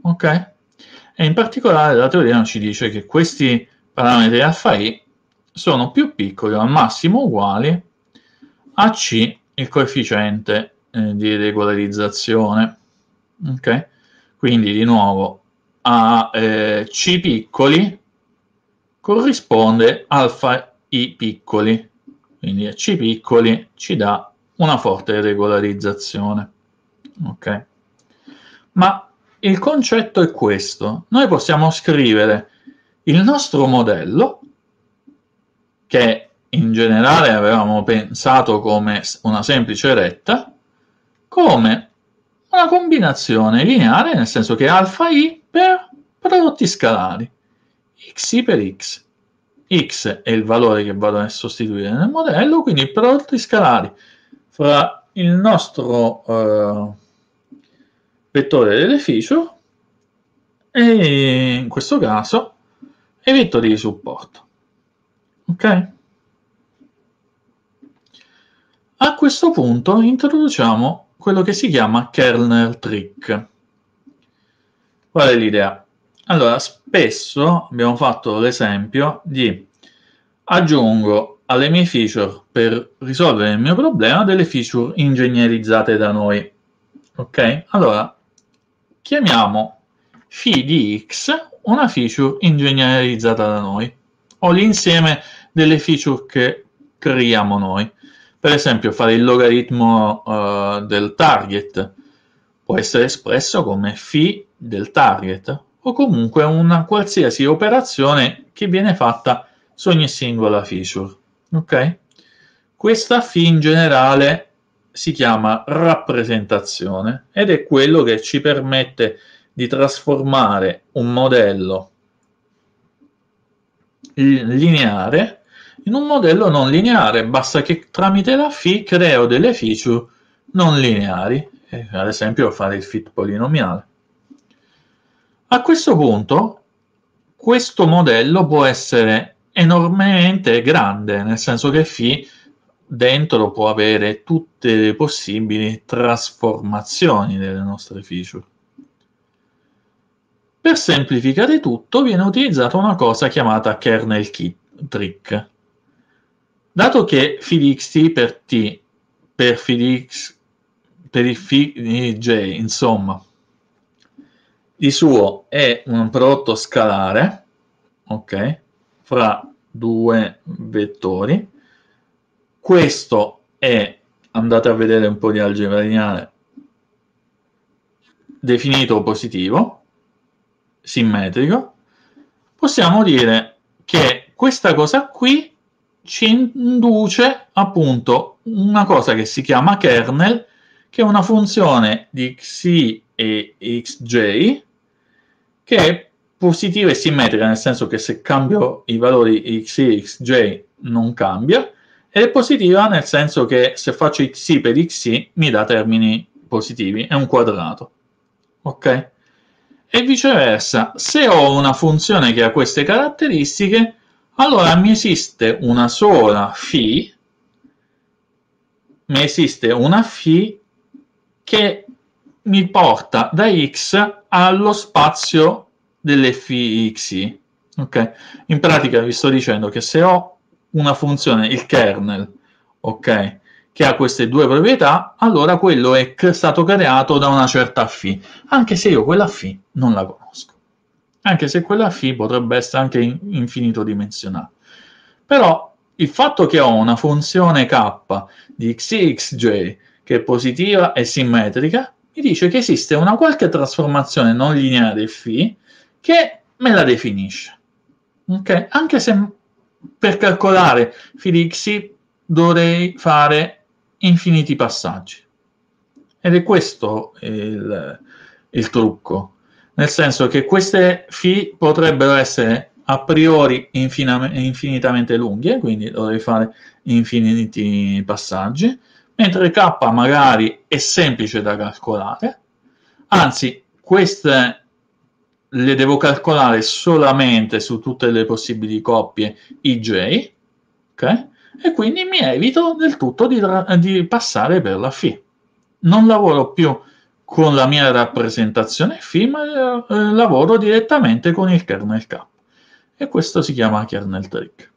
Ok? E in particolare la teoria ci dice che questi parametri alfa i sono più piccoli o al massimo uguali a C, il coefficiente eh, di regolarizzazione. Okay? Quindi di nuovo a eh, C piccoli corrisponde alfa I piccoli, quindi a C piccoli ci dà una forte regolarizzazione. Okay? Ma il concetto è questo, noi possiamo scrivere il nostro modello che in generale avevamo pensato come una semplice retta, come una combinazione lineare, nel senso che alfa i per prodotti scalari, xi per x. x è il valore che vado a sostituire nel modello, quindi prodotti scalari fra il nostro eh, vettore dell'edificio e in questo caso i vettori di supporto. Ok? A questo punto introduciamo quello che si chiama kernel trick. Qual è l'idea? Allora, spesso abbiamo fatto l'esempio di aggiungo alle mie feature per risolvere il mio problema delle feature ingegnerizzate da noi. Ok? Allora, chiamiamo phi di x una feature ingegnerizzata da noi o l'insieme delle feature che creiamo noi. Per esempio fare il logaritmo uh, del target può essere espresso come phi del target o comunque una qualsiasi operazione che viene fatta su ogni singola feature. Ok? Questa phi in generale si chiama rappresentazione ed è quello che ci permette di trasformare un modello lineare in un modello non lineare, basta che tramite la fi creo delle feature non lineari, eh, ad esempio fare il fit polinomiale. A questo punto questo modello può essere enormemente grande, nel senso che fi dentro può avere tutte le possibili trasformazioni delle nostre feature. Per semplificare tutto viene utilizzata una cosa chiamata kernel key trick. Dato che fidxt per t per fidx per il fij, insomma, di suo è un prodotto scalare, ok, fra due vettori. Questo è, andate a vedere un po' di algebra lineare, definito positivo simmetrico, possiamo dire che questa cosa qui ci induce appunto una cosa che si chiama kernel, che è una funzione di xi e xj, che è positiva e simmetrica, nel senso che se cambio i valori xi e xj non cambia, ed è positiva nel senso che se faccio xi per xi mi dà termini positivi, è un quadrato. Ok? e viceversa, se ho una funzione che ha queste caratteristiche, allora mi esiste una sola phi, mi esiste una phi che mi porta da x allo spazio delle phi xi. Okay? In pratica vi sto dicendo che se ho una funzione, il kernel, ok, che ha queste due proprietà, allora quello è stato creato da una certa phi, anche se io quella phi non la conosco. Anche se quella phi potrebbe essere anche in infinito dimensionale. Però il fatto che ho una funzione k di xxj che è positiva e simmetrica, mi dice che esiste una qualche trasformazione non lineare di phi che me la definisce. Okay? Anche se per calcolare phi di x dovrei fare infiniti passaggi. Ed è questo il, il trucco, nel senso che queste phi potrebbero essere a priori infinitamente lunghe, quindi dovrei fare infiniti passaggi, mentre k magari è semplice da calcolare, anzi queste le devo calcolare solamente su tutte le possibili coppie ij, okay? e quindi mi evito del tutto di, di passare per la FI. Non lavoro più con la mia rappresentazione FI, ma eh, eh, lavoro direttamente con il kernel K. E questo si chiama kernel trick.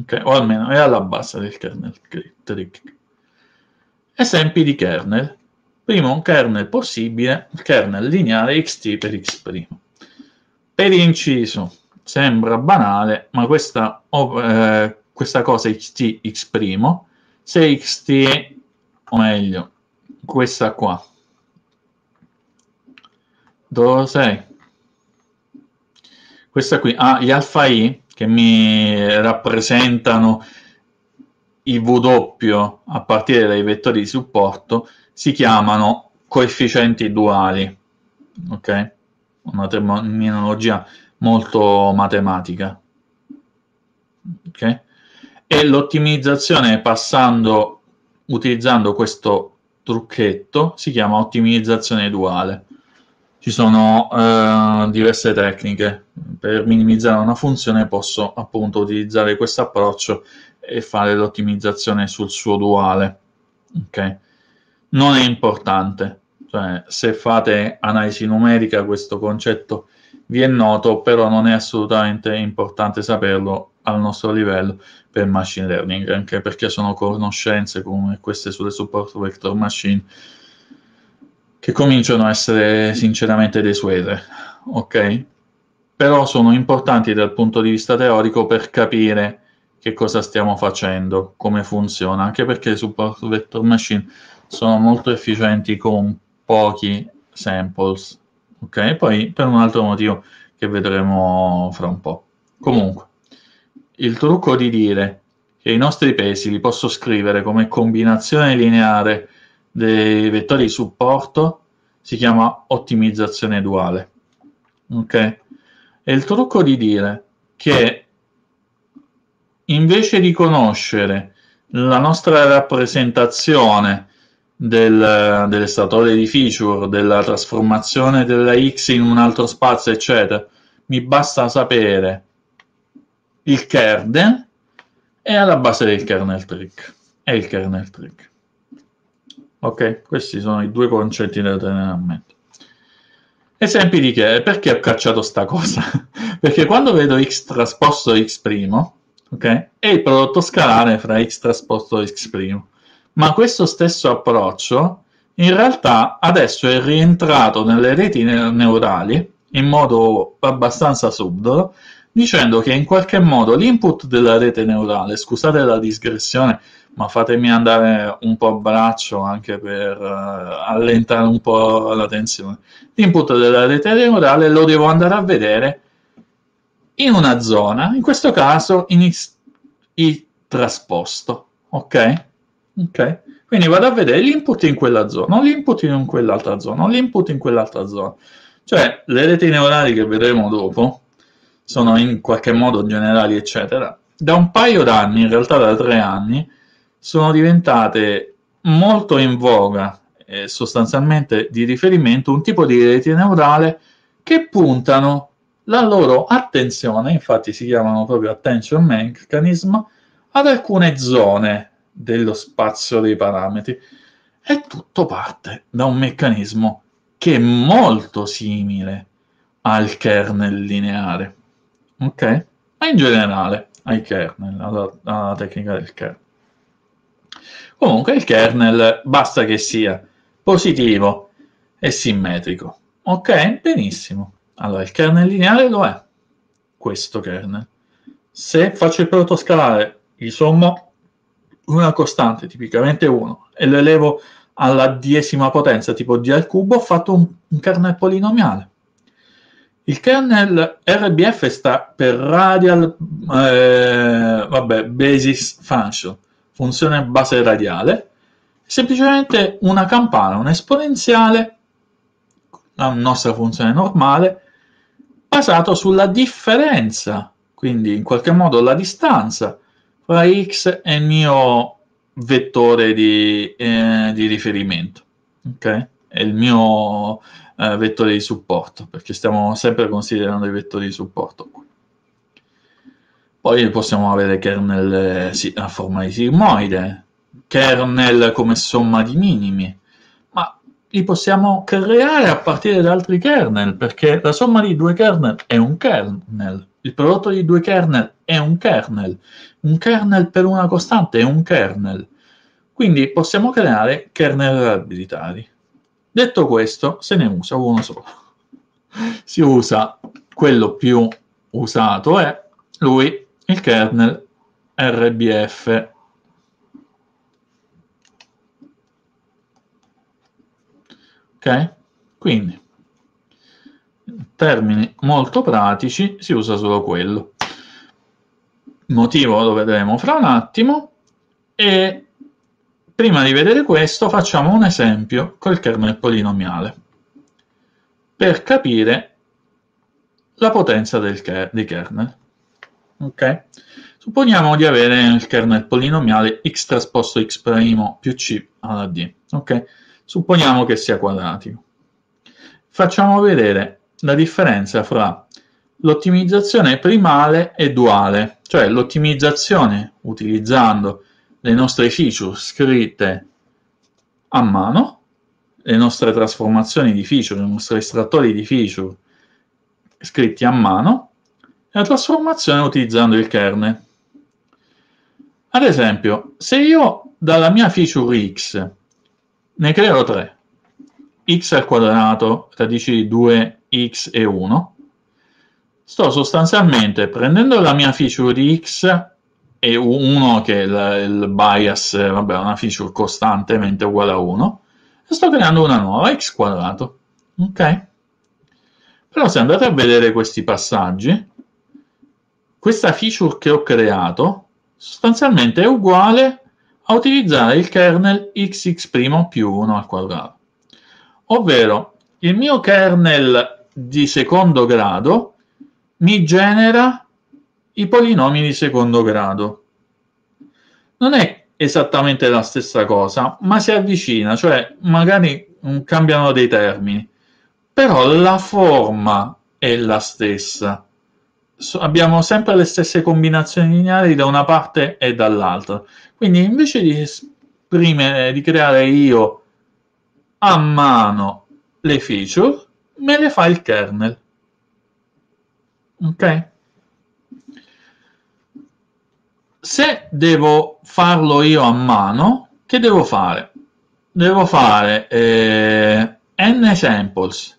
Okay? O almeno è alla base del kernel trick. Esempi di kernel. Primo un kernel possibile, kernel lineare xt per x'. Per inciso, sembra banale, ma questa eh, questa cosa xt x', se xt, o meglio, questa qua, dove sei? Questa qui, ah, gli alfa i che mi rappresentano i W a partire dai vettori di supporto si chiamano coefficienti duali, ok? Una terminologia molto matematica, ok? e l'ottimizzazione passando utilizzando questo trucchetto si chiama ottimizzazione duale ci sono eh, diverse tecniche per minimizzare una funzione posso appunto utilizzare questo approccio e fare l'ottimizzazione sul suo duale okay. non è importante cioè, se fate analisi numerica questo concetto vi è noto, però non è assolutamente importante saperlo al nostro livello per machine learning, anche perché sono conoscenze come queste sulle support vector machine che cominciano a essere sinceramente desuete, ok? Però sono importanti dal punto di vista teorico per capire che cosa stiamo facendo, come funziona, anche perché le support vector machine sono molto efficienti con pochi samples ok? Poi per un altro motivo che vedremo fra un po'. Comunque, il trucco di dire che i nostri pesi li posso scrivere come combinazione lineare dei vettori di supporto si chiama ottimizzazione duale, ok? E il trucco di dire che invece di conoscere la nostra rappresentazione del, delle statole di feature, della trasformazione della X in un altro spazio, eccetera. Mi basta sapere il kernel e alla base del kernel trick. E il kernel trick. Ok, questi sono i due concetti da tenere a mente. Esempi di che? Perché ho cacciato sta cosa? Perché quando vedo x trasposto x', ok, è il prodotto scalare fra x trasposto x'. Ma questo stesso approccio in realtà adesso è rientrato nelle reti neurali in modo abbastanza subdolo, dicendo che in qualche modo l'input della rete neurale, scusate la digressione, ma fatemi andare un po' a braccio anche per uh, allentare un po' la tensione, l'input della rete neurale lo devo andare a vedere in una zona, in questo caso in I trasposto, ok? Ok? Quindi vado a vedere l'input in quella zona, l'input in quell'altra zona, l'input in quell'altra zona. Cioè, le reti neurali che vedremo dopo sono in qualche modo generali, eccetera. Da un paio d'anni, in realtà da tre anni, sono diventate molto in voga, eh, sostanzialmente di riferimento, un tipo di reti neurale che puntano la loro attenzione, infatti si chiamano proprio attention mechanism, ad alcune zone dello spazio dei parametri. E tutto parte da un meccanismo che è molto simile al kernel lineare, ok? Ma in generale ai kernel, alla, alla tecnica del kernel. Comunque il kernel basta che sia positivo e simmetrico, ok? Benissimo. Allora il kernel lineare lo è, questo kernel. Se faccio il prodotto scalare, gli sommo una costante, tipicamente 1, e lo elevo alla diesima potenza, tipo d al cubo, ho fatto un, un kernel polinomiale. Il kernel RBF sta per Radial eh, vabbè, Basis Function, funzione base radiale, semplicemente una campana, un esponenziale, la nostra funzione normale, basato sulla differenza, quindi in qualche modo la distanza Ora x è il mio vettore di, eh, di riferimento, ok? È il mio eh, vettore di supporto, perché stiamo sempre considerando i vettori di supporto. Poi possiamo avere kernel eh, sì, a forma di sigmoide, kernel come somma di minimi, ma li possiamo creare a partire da altri kernel, perché la somma di due kernel è un kernel, il prodotto di due kernel è un kernel, un kernel per una costante è un kernel. Quindi possiamo creare kernel abilitari. Detto questo, se ne usa uno solo. Si usa quello più usato è lui, il kernel RBF ok? Quindi, in termini molto pratici, si usa solo quello motivo lo vedremo fra un attimo e prima di vedere questo facciamo un esempio col kernel polinomiale per capire la potenza del ker di kernel. Okay? Supponiamo di avere il kernel polinomiale x trasposto x' più c alla d. Okay? Supponiamo che sia quadratico. Facciamo vedere la differenza fra L'ottimizzazione primale e duale, cioè l'ottimizzazione utilizzando le nostre feature scritte a mano, le nostre trasformazioni di feature, i nostri estrattori di feature scritti a mano, e la trasformazione utilizzando il kernel. Ad esempio, se io dalla mia feature x ne creo 3, x al quadrato, radici di 2, x e 1, sto sostanzialmente prendendo la mia feature di X e uno che è il, il bias, vabbè, una feature costantemente uguale a 1, e sto creando una nuova x quadrato. Ok? Però se andate a vedere questi passaggi, questa feature che ho creato sostanzialmente è uguale a utilizzare il kernel xx' più 1 al quadrato. Ovvero, il mio kernel di secondo grado mi genera i polinomi di secondo grado. Non è esattamente la stessa cosa, ma si avvicina, cioè magari cambiano dei termini, però la forma è la stessa. abbiamo sempre le stesse combinazioni lineari da una parte e dall'altra. Quindi invece di esprimere, di creare io a mano le feature, me le fa il kernel. Ok? Se devo farlo io a mano, che devo fare? Devo fare eh, n samples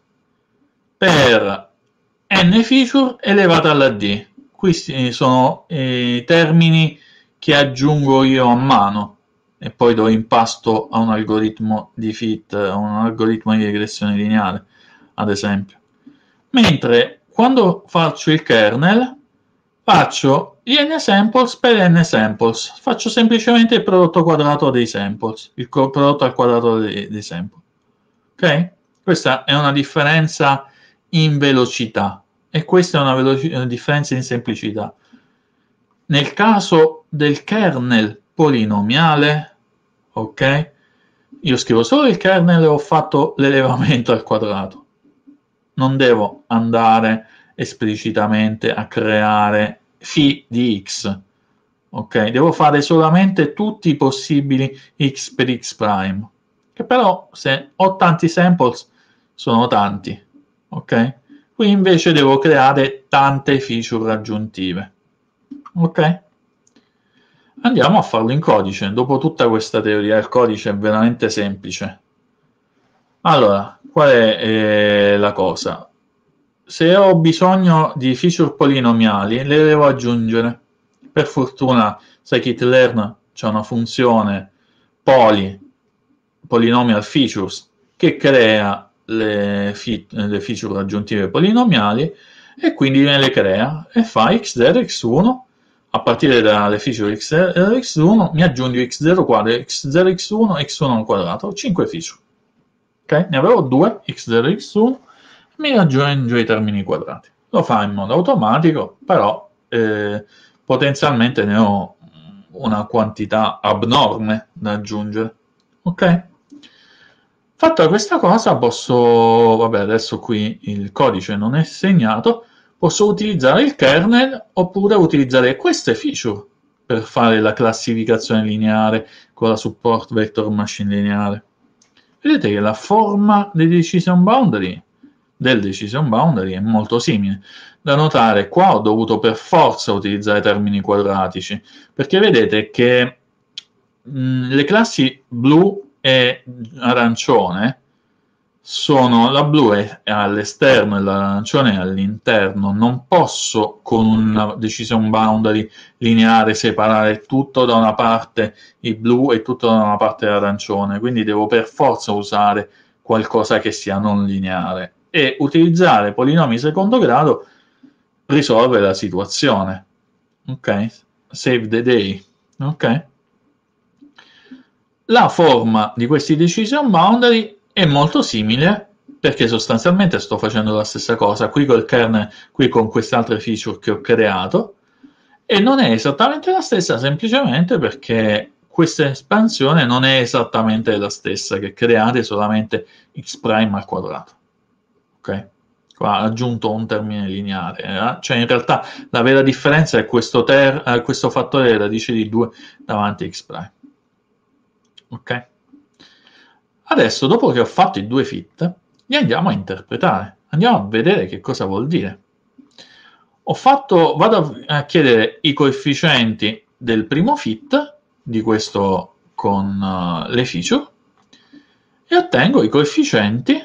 per n feature elevata alla d. Questi sono i termini che aggiungo io a mano e poi do impasto a un algoritmo di fit, a un algoritmo di regressione lineare, ad esempio. Mentre quando faccio il kernel, faccio gli n-samples per n-samples, faccio semplicemente il prodotto quadrato dei samples, il prodotto al quadrato dei, dei sample. Ok? Questa è una differenza in velocità e questa è una, una differenza in semplicità. Nel caso del kernel polinomiale, ok? Io scrivo solo il kernel e ho fatto l'elevamento al quadrato non devo andare esplicitamente a creare phi di x, ok? Devo fare solamente tutti i possibili x per x prime, che però se ho tanti samples sono tanti, ok? Qui invece devo creare tante feature aggiuntive, ok? Andiamo a farlo in codice, dopo tutta questa teoria il codice è veramente semplice. Allora, qual è eh, la cosa? Se ho bisogno di feature polinomiali, le devo aggiungere. Per fortuna scikit-learn c'è una funzione poly, polynomial features, che crea le, fi- le feature aggiuntive polinomiali e quindi me le crea e fa x0, x1 a partire dalle feature x0, x1 mi aggiungo x0 quadro, x0, x1, x1 al quadrato, 5 feature Okay? Ne avevo due, x dell'x1, mi raggiungo i termini quadrati. Lo fa in modo automatico, però eh, potenzialmente ne ho una quantità abnorme da aggiungere. Ok? Fatta questa cosa posso, vabbè adesso qui il codice non è segnato, posso utilizzare il kernel oppure utilizzare queste feature per fare la classificazione lineare con la support vector machine lineare vedete che la forma dei decision boundary del decision boundary è molto simile. Da notare, qua ho dovuto per forza utilizzare termini quadratici, perché vedete che mh, le classi blu e arancione sono la blu è all'esterno e l'arancione è all'interno. Non posso con una decision boundary lineare separare tutto da una parte il blu e tutto da una parte l'arancione, quindi devo per forza usare qualcosa che sia non lineare e utilizzare polinomi secondo grado risolve la situazione. Ok? Save the day. Ok? La forma di questi decision boundary è molto simile perché sostanzialmente sto facendo la stessa cosa qui col kernel, qui con queste altre feature che ho creato e non è esattamente la stessa semplicemente perché questa espansione non è esattamente la stessa che create solamente x' al quadrato. Ok? Qua ho aggiunto un termine lineare, eh? cioè in realtà la vera differenza è questo, ter- eh, questo fattore radice di 2 davanti a x'. Ok? Adesso, dopo che ho fatto i due fit, li andiamo a interpretare, andiamo a vedere che cosa vuol dire. Fatto, vado a chiedere i coefficienti del primo fit, di questo con uh, le feature, e ottengo i coefficienti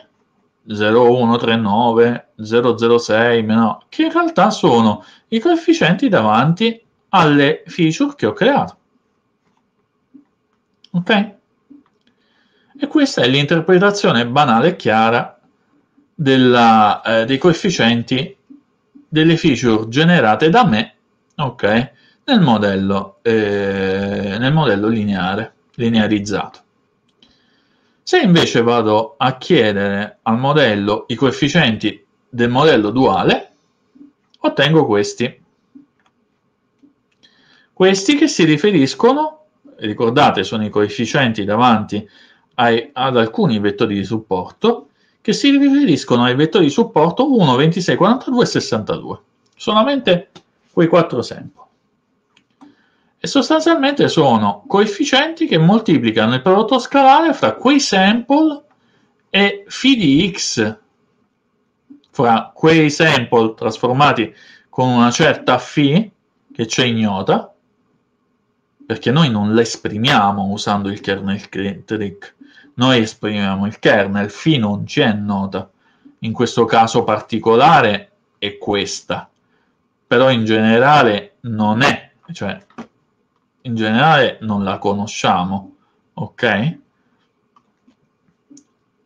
0139, 006, meno, che in realtà sono i coefficienti davanti alle feature che ho creato. Ok? E questa è l'interpretazione banale e chiara della, eh, dei coefficienti delle feature generate da me okay, nel, modello, eh, nel modello lineare, linearizzato. Se invece vado a chiedere al modello i coefficienti del modello duale, ottengo questi. Questi che si riferiscono, ricordate, sono i coefficienti davanti ai, ad alcuni vettori di supporto che si riferiscono ai vettori di supporto 1, 26, 42 e 62. Solamente quei quattro sample. E sostanzialmente sono coefficienti che moltiplicano il prodotto scalare fra quei sample e phi di x fra quei sample trasformati con una certa phi che c'è ignota, perché noi non l'esprimiamo usando il kernel trick, noi esprimiamo il kernel fino a un nota. In questo caso particolare è questa, però in generale non è, cioè in generale non la conosciamo, ok?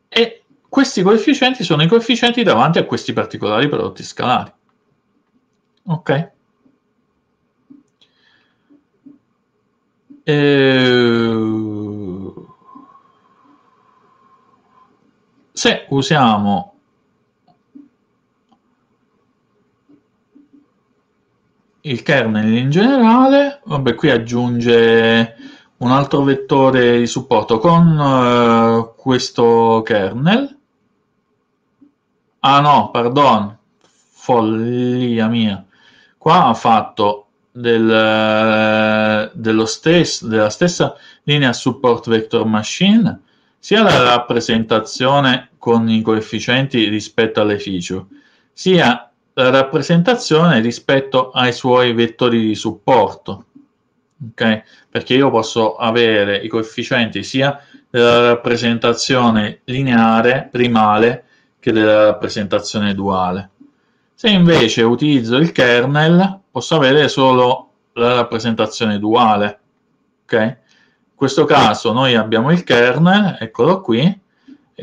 E questi coefficienti sono i coefficienti davanti a questi particolari prodotti scalari, ok? E ehm, se usiamo il kernel in generale, vabbè qui aggiunge un altro vettore di supporto con uh, questo kernel. Ah no, pardon, follia mia. Qua ha fatto del, eh, dello stesso, della stessa linea support vector machine sia la rappresentazione con i coefficienti rispetto alle feature, sia la rappresentazione rispetto ai suoi vettori di supporto. Okay? Perché io posso avere i coefficienti sia della rappresentazione lineare primale che della rappresentazione duale. Se invece utilizzo il kernel, posso avere solo la rappresentazione duale. Okay? questo caso noi abbiamo il kernel, eccolo qui,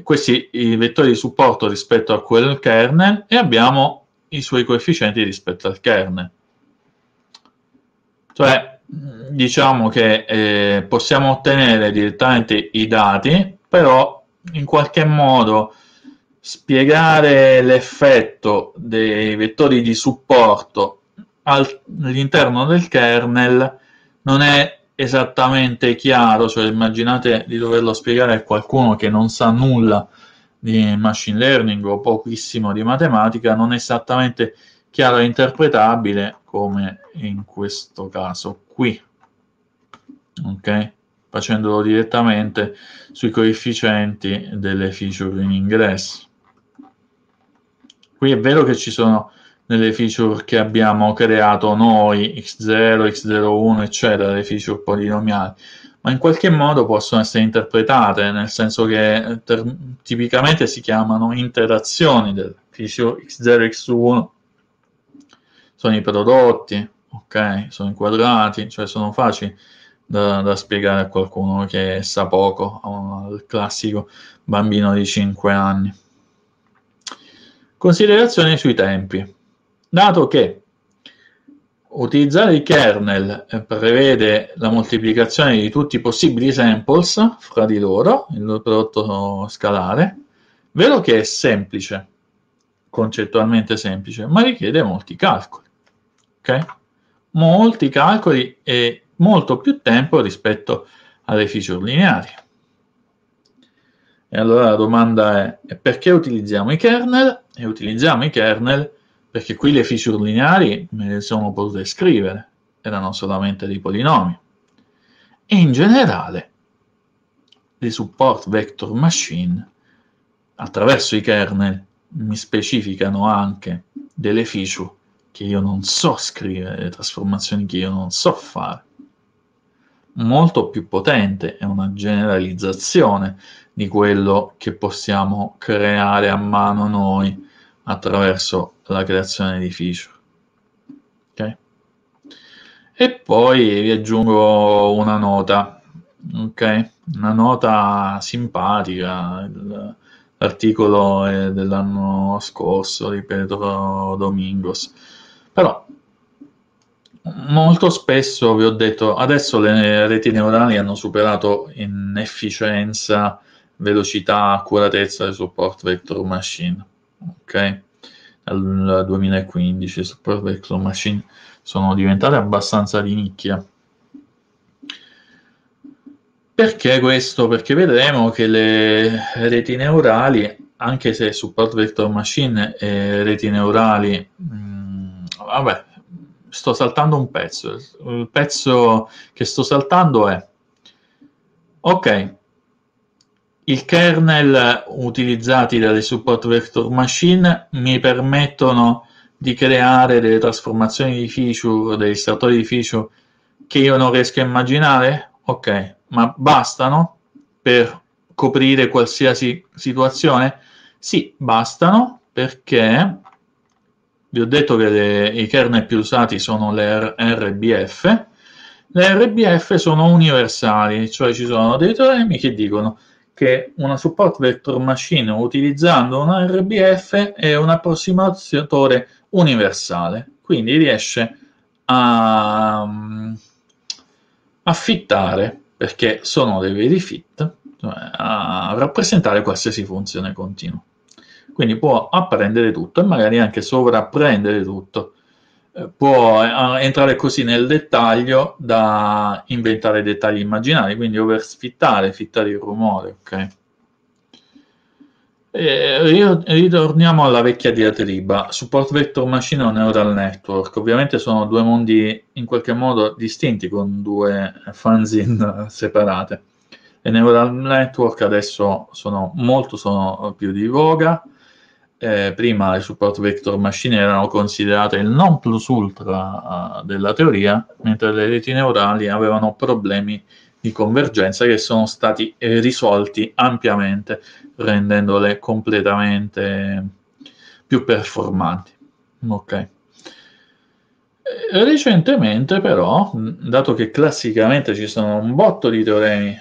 questi i vettori di supporto rispetto a quel kernel e abbiamo i suoi coefficienti rispetto al kernel. Cioè, diciamo che eh, possiamo ottenere direttamente i dati, però in qualche modo spiegare l'effetto dei vettori di supporto all'interno del kernel non è esattamente chiaro, cioè immaginate di doverlo spiegare a qualcuno che non sa nulla di machine learning o pochissimo di matematica, non è esattamente chiaro e interpretabile come in questo caso qui. Ok? Facendolo direttamente sui coefficienti delle feature in ingresso. Qui è vero che ci sono nelle feature che abbiamo creato noi, x0, x01, eccetera, le feature polinomiali, ma in qualche modo possono essere interpretate, nel senso che ter- tipicamente si chiamano interazioni delle feature x0, x1, sono i prodotti, ok, sono inquadrati, cioè sono facili da, da spiegare a qualcuno che sa poco, al classico bambino di 5 anni. Considerazioni sui tempi. Dato che utilizzare il kernel eh, prevede la moltiplicazione di tutti i possibili samples fra di loro, il prodotto scalare, vero che è semplice, concettualmente semplice, ma richiede molti calcoli. Okay? Molti calcoli e molto più tempo rispetto alle feature lineari. E allora la domanda è, perché utilizziamo i kernel? E utilizziamo i kernel perché qui le feature lineari me le sono potute scrivere, erano solamente dei polinomi. E in generale le support vector machine attraverso i kernel mi specificano anche delle feature che io non so scrivere, le trasformazioni che io non so fare. Molto più potente è una generalizzazione di quello che possiamo creare a mano noi attraverso la creazione di feature. E poi vi aggiungo una nota, okay? una nota simpatica, l'articolo è dell'anno scorso di Pedro Domingos, però molto spesso vi ho detto adesso le reti neurali hanno superato in efficienza velocità accuratezza del support vector machine ok al 2015, Support Virtual Machine sono diventate abbastanza di nicchia. Perché questo? Perché vedremo che le reti neurali, anche se Support Vector Machine e reti neurali, mh, mm, vabbè, sto saltando un pezzo. Il pezzo che sto saltando è, ok, i kernel utilizzati dalle support vector machine mi permettono di creare delle trasformazioni di feature, degli statori di feature che io non riesco a immaginare? Ok, ma bastano per coprire qualsiasi situazione? Sì, bastano perché vi ho detto che le, i kernel più usati sono le RBF. Le RBF sono universali, cioè ci sono dei teoremi che dicono che una support vector machine utilizzando un RBF è un approssimatore universale, quindi riesce a mm, affittare, perché sono dei veri fit, cioè a rappresentare qualsiasi funzione continua. Quindi può apprendere tutto e magari anche sovrapprendere tutto può eh, entrare così nel dettaglio da inventare dettagli immaginari, quindi oversfittare, fittare il rumore, ok? E ritorniamo alla vecchia diatriba, support vector machine o neural network. Ovviamente sono due mondi in qualche modo distinti con due fanzine separate. Le neural network adesso sono molto sono più di voga, eh, prima le support vector machine erano considerate il non plus ultra uh, della teoria, mentre le reti neurali avevano problemi di convergenza che sono stati eh, risolti ampiamente, rendendole completamente più performanti. Ok. Eh, recentemente, però, dato che classicamente ci sono un botto di teoremi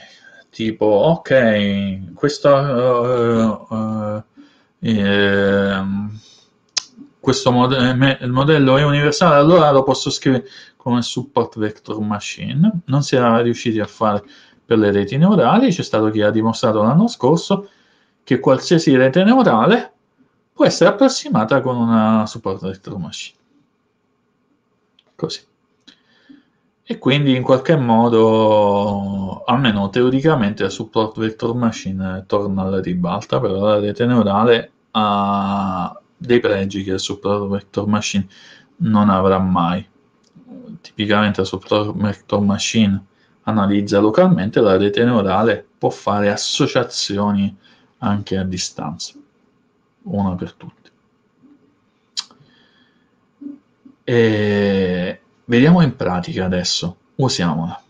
tipo, ok, questo uh, eh, uh, Ehm, questo mod- eh, il modello è universale, allora lo posso scrivere come support vector machine. Non si era riusciti a fare per le reti neurali, c'è stato chi ha dimostrato l'anno scorso che qualsiasi rete neurale può essere approssimata con una support vector machine. Così. E quindi in qualche modo, almeno teoricamente, la support vector machine torna alla ribalta, però la rete neurale ha dei pregi che il Superior Vector Machine non avrà mai. Tipicamente il Superior Vector Machine analizza localmente la rete neurale, può fare associazioni anche a distanza, una per tutte. E vediamo in pratica adesso, usiamola.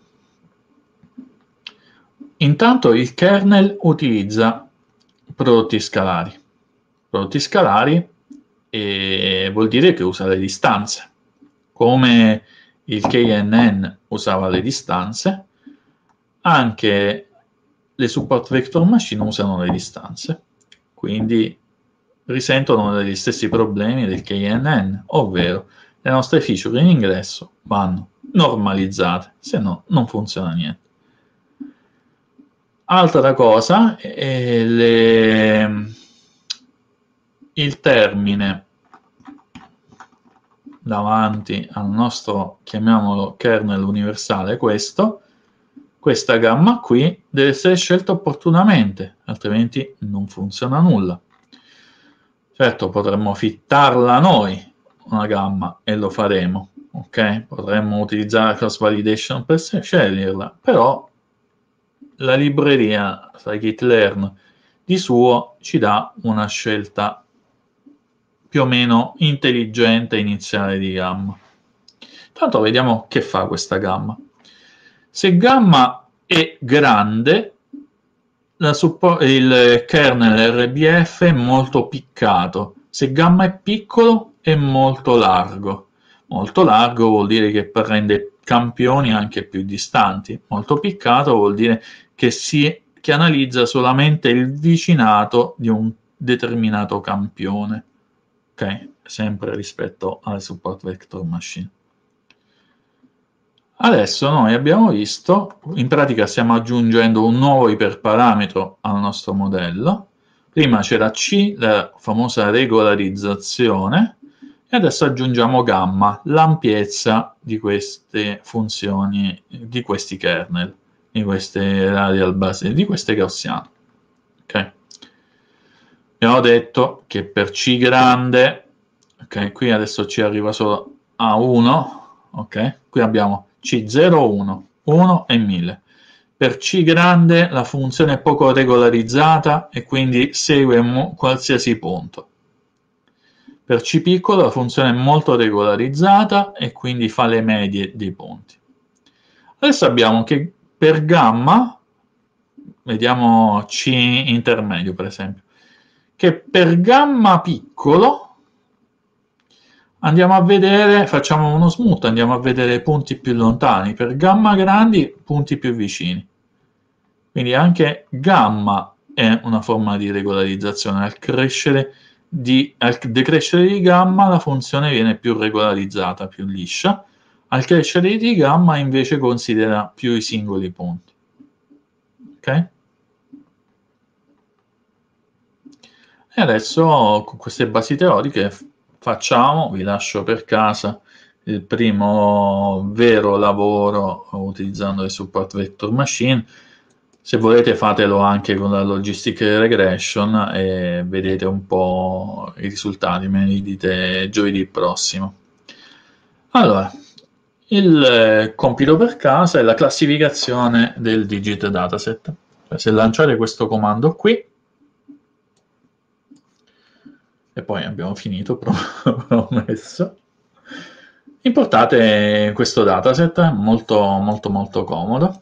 Intanto il kernel utilizza prodotti scalari prodotti scalari e vuol dire che usa le distanze. Come il KNN usava le distanze, anche le support vector machine usano le distanze, quindi risentono degli stessi problemi del KNN, ovvero le nostre feature in ingresso vanno normalizzate, se no non funziona niente. Altra cosa, è le, il termine davanti al nostro, chiamiamolo kernel universale, questo, questa gamma qui deve essere scelta opportunamente, altrimenti non funziona nulla. Certo, potremmo fittarla noi, una gamma, e lo faremo, ok? Potremmo utilizzare la cross validation per sceglierla, però la libreria scikit-learn di suo ci dà una scelta più o meno intelligente iniziale di gamma. Intanto vediamo che fa questa gamma. Se gamma è grande, suppo- il kernel RBF è molto piccato. Se gamma è piccolo, è molto largo. Molto largo vuol dire che prende campioni anche più distanti. Molto piccato vuol dire che, si, che analizza solamente il vicinato di un determinato campione ok? Sempre rispetto al support vector machine. Adesso noi abbiamo visto, in pratica stiamo aggiungendo un nuovo iperparametro al nostro modello. Prima c'era C, la famosa regolarizzazione, e adesso aggiungiamo gamma, l'ampiezza di queste funzioni, di questi kernel, di queste radial base, di queste gaussiane. Okay ho detto che per C grande, ok, qui adesso ci arriva solo A1, ok, qui abbiamo C0, 1, 1 e 1000. Per C grande la funzione è poco regolarizzata e quindi segue qualsiasi punto. Per C piccolo la funzione è molto regolarizzata e quindi fa le medie dei punti. Adesso abbiamo che per gamma, vediamo C intermedio per esempio, che per gamma piccolo andiamo a vedere, facciamo uno smut, andiamo a vedere punti più lontani, per gamma grandi punti più vicini. Quindi anche gamma è una forma di regolarizzazione, al crescere di, al decrescere di gamma la funzione viene più regolarizzata, più liscia, al crescere di gamma invece considera più i singoli punti. Okay? E adesso con queste basi teoriche facciamo, vi lascio per casa, il primo vero lavoro utilizzando il support vector machine. Se volete fatelo anche con la logistic regression e vedete un po' i risultati, me li dite giovedì prossimo. Allora, il eh, compito per casa è la classificazione del digit dataset. Cioè, se lanciate questo comando qui, e poi abbiamo finito, promesso. Importate questo dataset, molto molto molto comodo.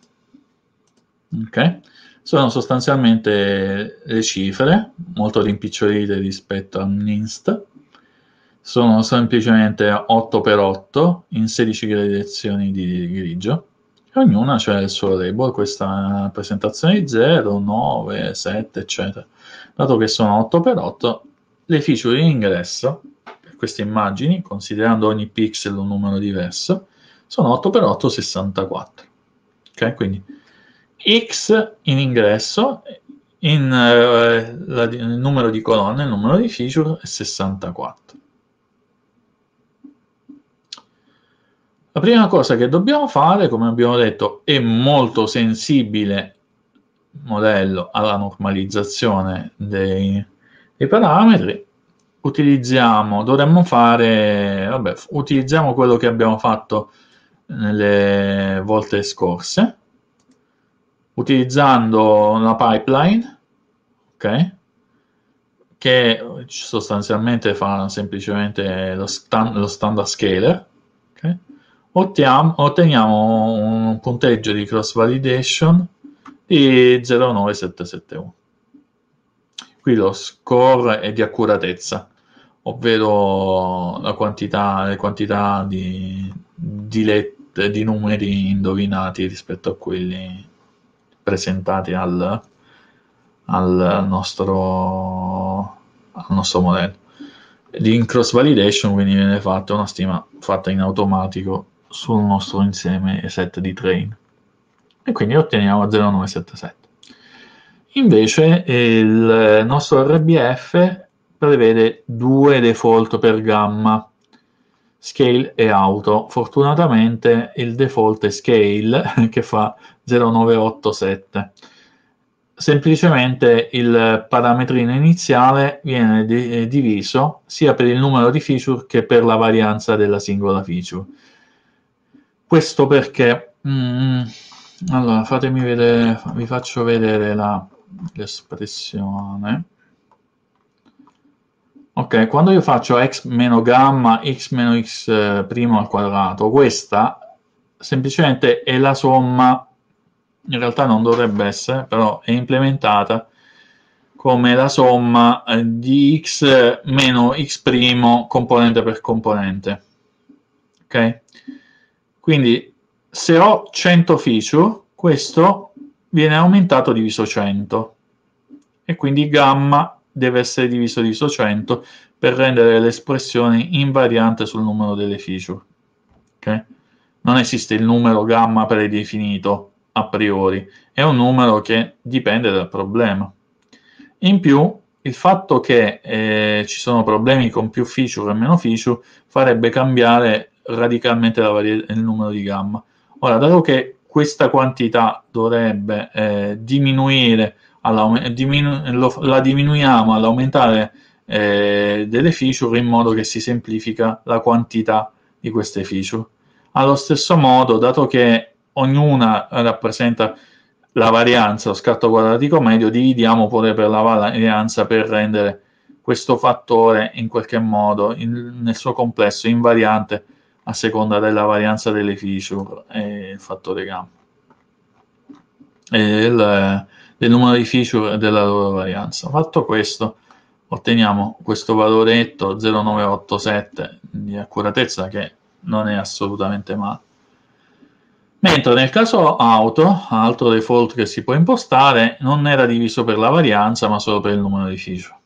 Okay. Sono sostanzialmente le cifre, molto rimpicciolite rispetto a un inst. Sono semplicemente 8x8 in 16 gradazioni di grigio. Ognuna c'è il suo label, questa presentazione di 0, 9, 7, eccetera. Dato che sono 8x8, le feature in ingresso per queste immagini, considerando ogni pixel un numero diverso, sono 8x8 64. Ok, quindi x in ingresso, in, eh, la, il numero di colonne, il numero di feature è 64. La prima cosa che dobbiamo fare, come abbiamo detto, è molto sensibile modello alla normalizzazione dei, i parametri utilizziamo, dovremmo fare, vabbè, utilizziamo quello che abbiamo fatto nelle volte scorse, utilizzando la pipeline, ok? Che sostanzialmente fa semplicemente lo, stand, lo standard scaler, okay? Ottiamo, otteniamo un punteggio di cross validation di 09771. Qui lo score è di accuratezza, ovvero la quantità, le quantità di, di, let, di numeri indovinati rispetto a quelli presentati al, al, nostro, al nostro modello. in cross validation quindi viene fatta una stima fatta in automatico sul nostro insieme set di train e quindi otteniamo 0977. Invece il nostro RBF prevede due default per gamma, scale e auto. Fortunatamente il default è scale che fa 0987. Semplicemente il parametrino iniziale viene di eh, diviso sia per il numero di feature che per la varianza della singola feature. Questo perché... Mm, mm. allora, fatemi vedere, vi faccio vedere la l'espressione. Ok, quando io faccio x meno gamma x meno x eh, primo al quadrato, questa semplicemente è la somma, in realtà non dovrebbe essere, però è implementata come la somma eh, di x meno x primo componente per componente. Ok? Quindi se ho 100 feature, questo viene aumentato diviso 100 e quindi gamma deve essere diviso diviso 100 per rendere l'espressione invariante sul numero delle feature. Okay? Non esiste il numero gamma predefinito a priori, è un numero che dipende dal problema. In più, il fatto che eh, ci sono problemi con più feature e meno feature farebbe cambiare radicalmente il numero di gamma. Ora, dato che questa quantità dovrebbe eh, diminuire, diminu- lo, la diminuiamo all'aumentare eh, delle feature in modo che si semplifica la quantità di queste feature. Allo stesso modo, dato che ognuna rappresenta la varianza, lo scatto quadratico medio, dividiamo pure per la varianza per rendere questo fattore in qualche modo in, nel suo complesso invariante a seconda della varianza delle feature e il fattore gamma e il, del numero di feature e della loro varianza. Fatto questo, otteniamo questo valoretto 0987 di accuratezza che non è assolutamente male. Mentre nel caso auto, altro default che si può impostare, non era diviso per la varianza ma solo per il numero di feature.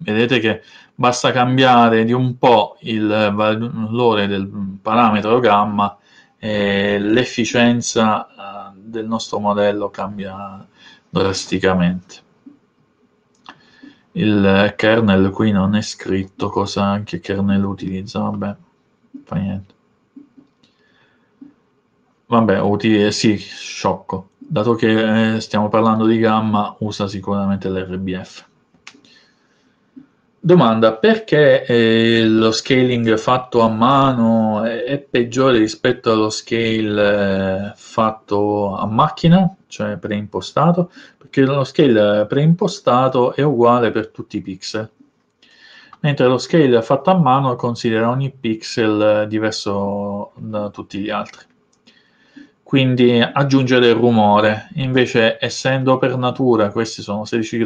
Vedete che basta cambiare di un po' il valore del parametro gamma e l'efficienza eh, del nostro modello cambia drasticamente. Il kernel qui non è scritto cosa che kernel utilizza, vabbè, fa niente. Vabbè, eh, sì, sciocco. Dato che eh, stiamo parlando di gamma, usa sicuramente l'RBF. Domanda, perché eh, lo scaling fatto a mano è, è peggiore rispetto allo scale eh, fatto a macchina, cioè preimpostato? Perché lo scale preimpostato è uguale per tutti i pixel, mentre lo scale fatto a mano considera ogni pixel eh, diverso da tutti gli altri quindi aggiungere il rumore. Invece, essendo per natura, queste sono 16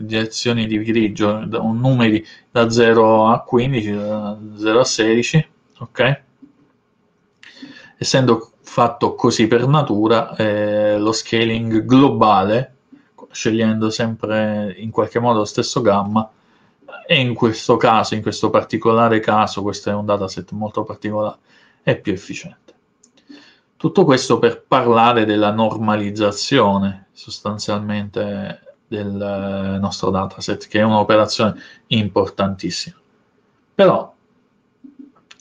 direzioni di grigio, numeri da 0 a 15, da 0 a 16, ok? Essendo fatto così per natura, eh, lo scaling globale, scegliendo sempre in qualche modo lo stesso gamma, e in questo caso, in questo particolare caso, questo è un dataset molto particolare, è più efficiente. Tutto questo per parlare della normalizzazione sostanzialmente del eh, nostro dataset, che è un'operazione importantissima. Però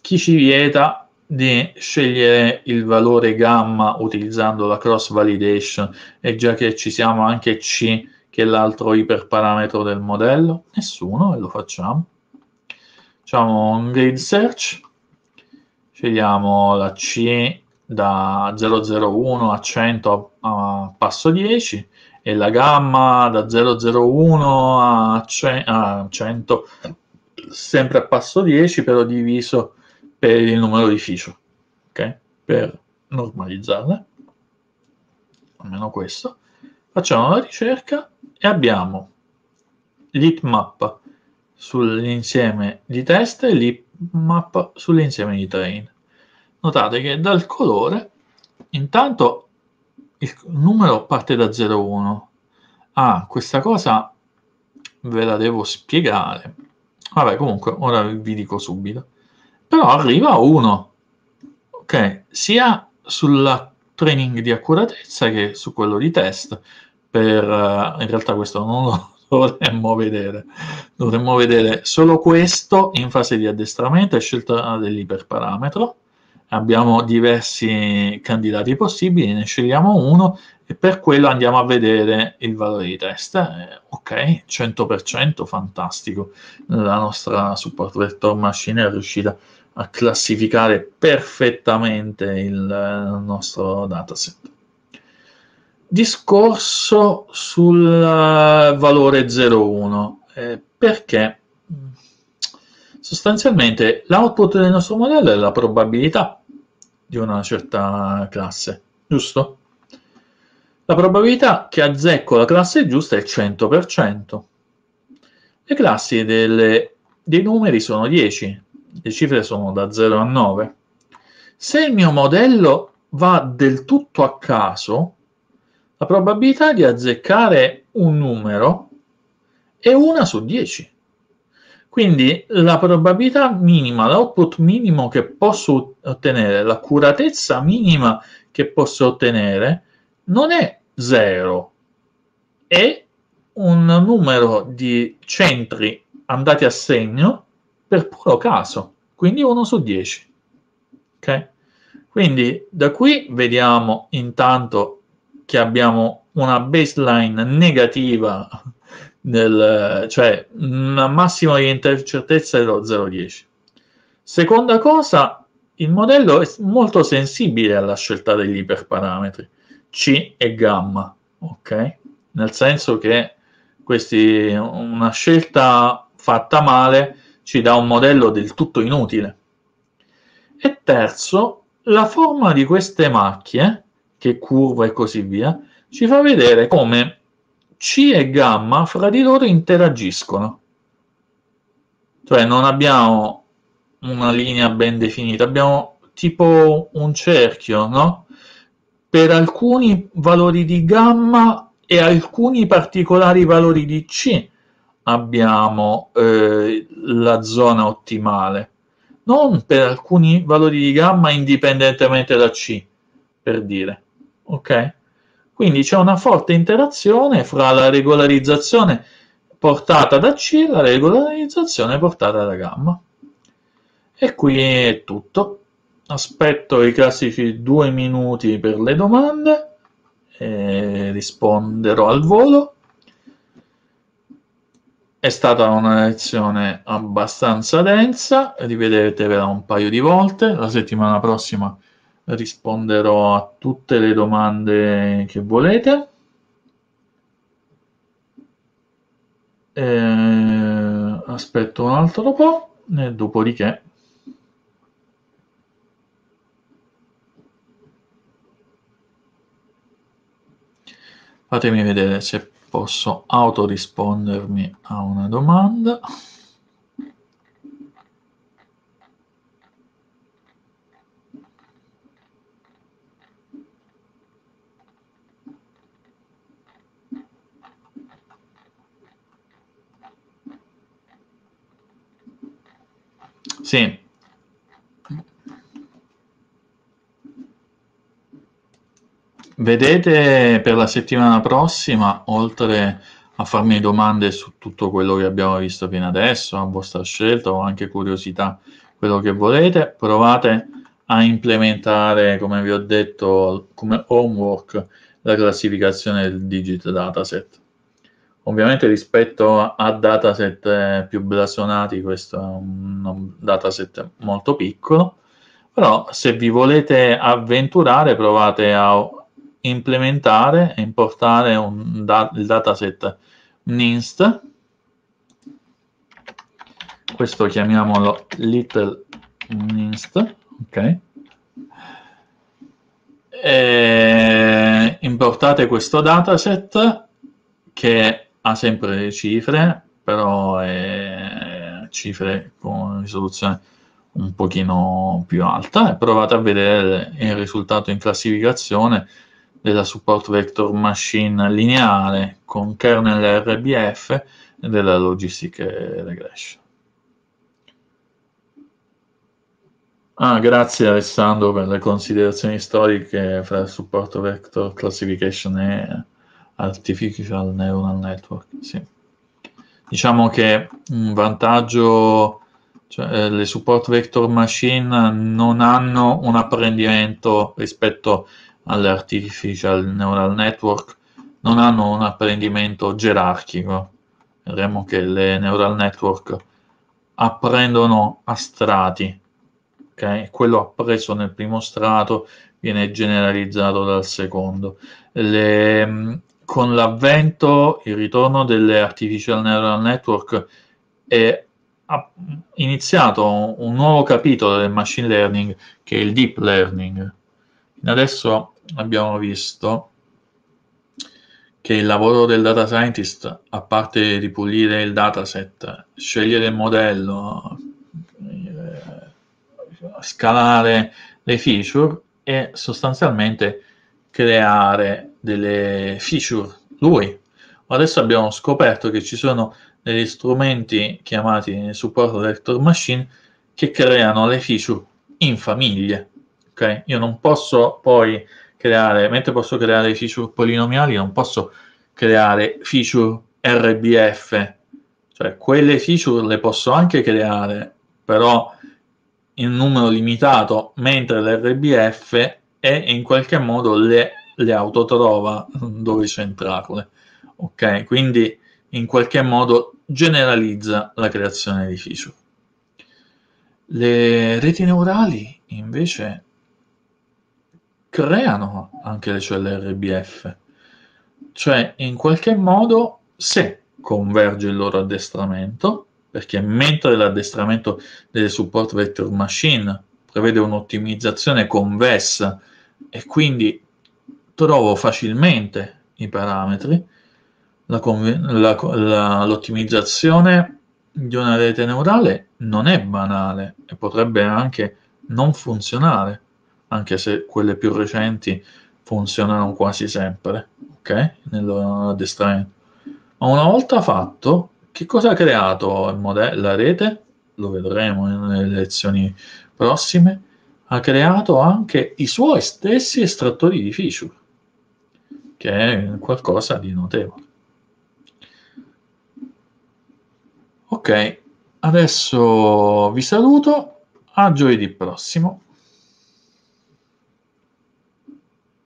chi ci vieta di scegliere il valore gamma utilizzando la cross validation e già che ci siamo anche C che è l'altro iperparametro del modello? Nessuno e lo facciamo. Facciamo un grid search, scegliamo la C da 001 a 100 a, a passo 10 e la gamma da 001 a, ce- a 100 sempre a passo 10 però diviso per il numero di ficio ok per normalizzarle almeno questo facciamo la ricerca e abbiamo l'itmap sull'insieme di test e l'itmap sull'insieme di train notate che dal colore intanto il numero parte da 01 ah questa cosa ve la devo spiegare vabbè comunque ora vi dico subito però arriva 1 ok sia sul training di accuratezza che su quello di test per uh, in realtà questo non lo dovremmo vedere dovremmo vedere solo questo in fase di addestramento e scelta dell'iperparametro abbiamo diversi candidati possibili, ne scegliamo uno e per quello andiamo a vedere il valore di test. Eh, ok, 100%, fantastico. La nostra support vector machine è riuscita a classificare perfettamente il eh, nostro dataset. Discorso sul eh, valore 0,1 eh, perché sostanzialmente l'output del nostro modello è la probabilità di una certa classe, giusto? La probabilità che azzecco la classe giusta è il 100%. Le classi delle, dei numeri sono 10, le cifre sono da 0 a 9. Se il mio modello va del tutto a caso, la probabilità di azzeccare un numero è 1 su 10. Quindi la probabilità minima, l'output minimo che posso ottenere, l'accuratezza minima che posso ottenere, non è 0, è un numero di centri andati a segno per puro caso, quindi 1 su 10. Okay? Quindi da qui vediamo intanto che abbiamo una baseline negativa nel, cioè una massima di incertezza dello 0,10. Seconda cosa, il modello è molto sensibile alla scelta degli iperparametri C e gamma, ok? Nel senso che questi, una scelta fatta male ci dà un modello del tutto inutile. E terzo, la forma di queste macchie, che curva e così via, ci fa vedere come c e gamma fra di loro interagiscono. Cioè non abbiamo una linea ben definita, abbiamo tipo un cerchio, no? Per alcuni valori di gamma e alcuni particolari valori di C abbiamo eh, la zona ottimale, non per alcuni valori di gamma indipendentemente da C, per dire. Ok? Quindi c'è una forte interazione fra la regolarizzazione portata da C e la regolarizzazione portata da gamma. E qui è tutto. Aspetto i classici due minuti per le domande e risponderò al volo. È stata una lezione abbastanza densa, rivedetevela un paio di volte, la settimana prossima risponderò a tutte le domande che volete. E eh, aspetto un altro po' e eh, dopodiché fatemi vedere se posso autorispondermi a una domanda. Sì. Vedete per la settimana prossima, oltre a farmi domande su tutto quello che abbiamo visto fino adesso, a vostra scelta o anche curiosità, quello che volete, provate a implementare, come vi ho detto, come homework la classificazione del digit dataset. Ovviamente rispetto a dataset eh, più blasonati, questo è un dataset molto piccolo, però se vi volete avventurare provate a implementare e importare da il dataset NIST, questo chiamiamolo Little NIST, ok? E importate questo dataset che ha sempre le cifre, però è eh, cifre con risoluzione un pochino più alta e provate a vedere il risultato in classificazione della support vector machine lineare con kernel RBF e della logistic regression. Ah, grazie Alessandro per le considerazioni storiche fra il supporto vector classification e Artificial Neural Network, sì. Diciamo che un vantaggio, cioè, eh, le support vector machine non hanno un apprendimento rispetto alle artificial neural network, non hanno un apprendimento gerarchico. Vedremo che le neural network apprendono a strati, okay? quello appreso nel primo strato viene generalizzato dal secondo. Le mm, con l'avvento, il ritorno delle artificial neural network è iniziato un, nuovo capitolo del machine learning che è il deep learning. Adesso abbiamo visto che il lavoro del data scientist, a parte di pulire il dataset, scegliere il modello, eh, scalare le feature, è sostanzialmente creare delle feature lui. Adesso abbiamo scoperto che ci sono degli strumenti chiamati nel supporto vector machine che creano le feature in famiglie. Okay? Io non posso poi creare, mentre posso creare feature polinomiali, non posso creare feature RBF, cioè quelle feature le posso anche creare, però in numero limitato, mentre l'RBF è in qualche modo le le autotrova mm, dove centracole. Ok, quindi in qualche modo generalizza la creazione di feature. Le reti neurali invece creano anche le celle RBF, cioè in qualche modo se converge il loro addestramento, perché mentre l'addestramento delle support vector machine prevede un'ottimizzazione convessa e quindi trovo facilmente i parametri, la conven- la, la, l'ottimizzazione di una rete neurale non è banale e potrebbe anche non funzionare, anche se quelle più recenti funzionano quasi sempre, ok? Nell'addestramento. Ma una volta fatto, che cosa ha creato il mode- la rete? Lo vedremo nelle lezioni prossime. Ha creato anche i suoi stessi estrattori di feature che è qualcosa di notevole. Ok, adesso vi saluto, a giovedì prossimo.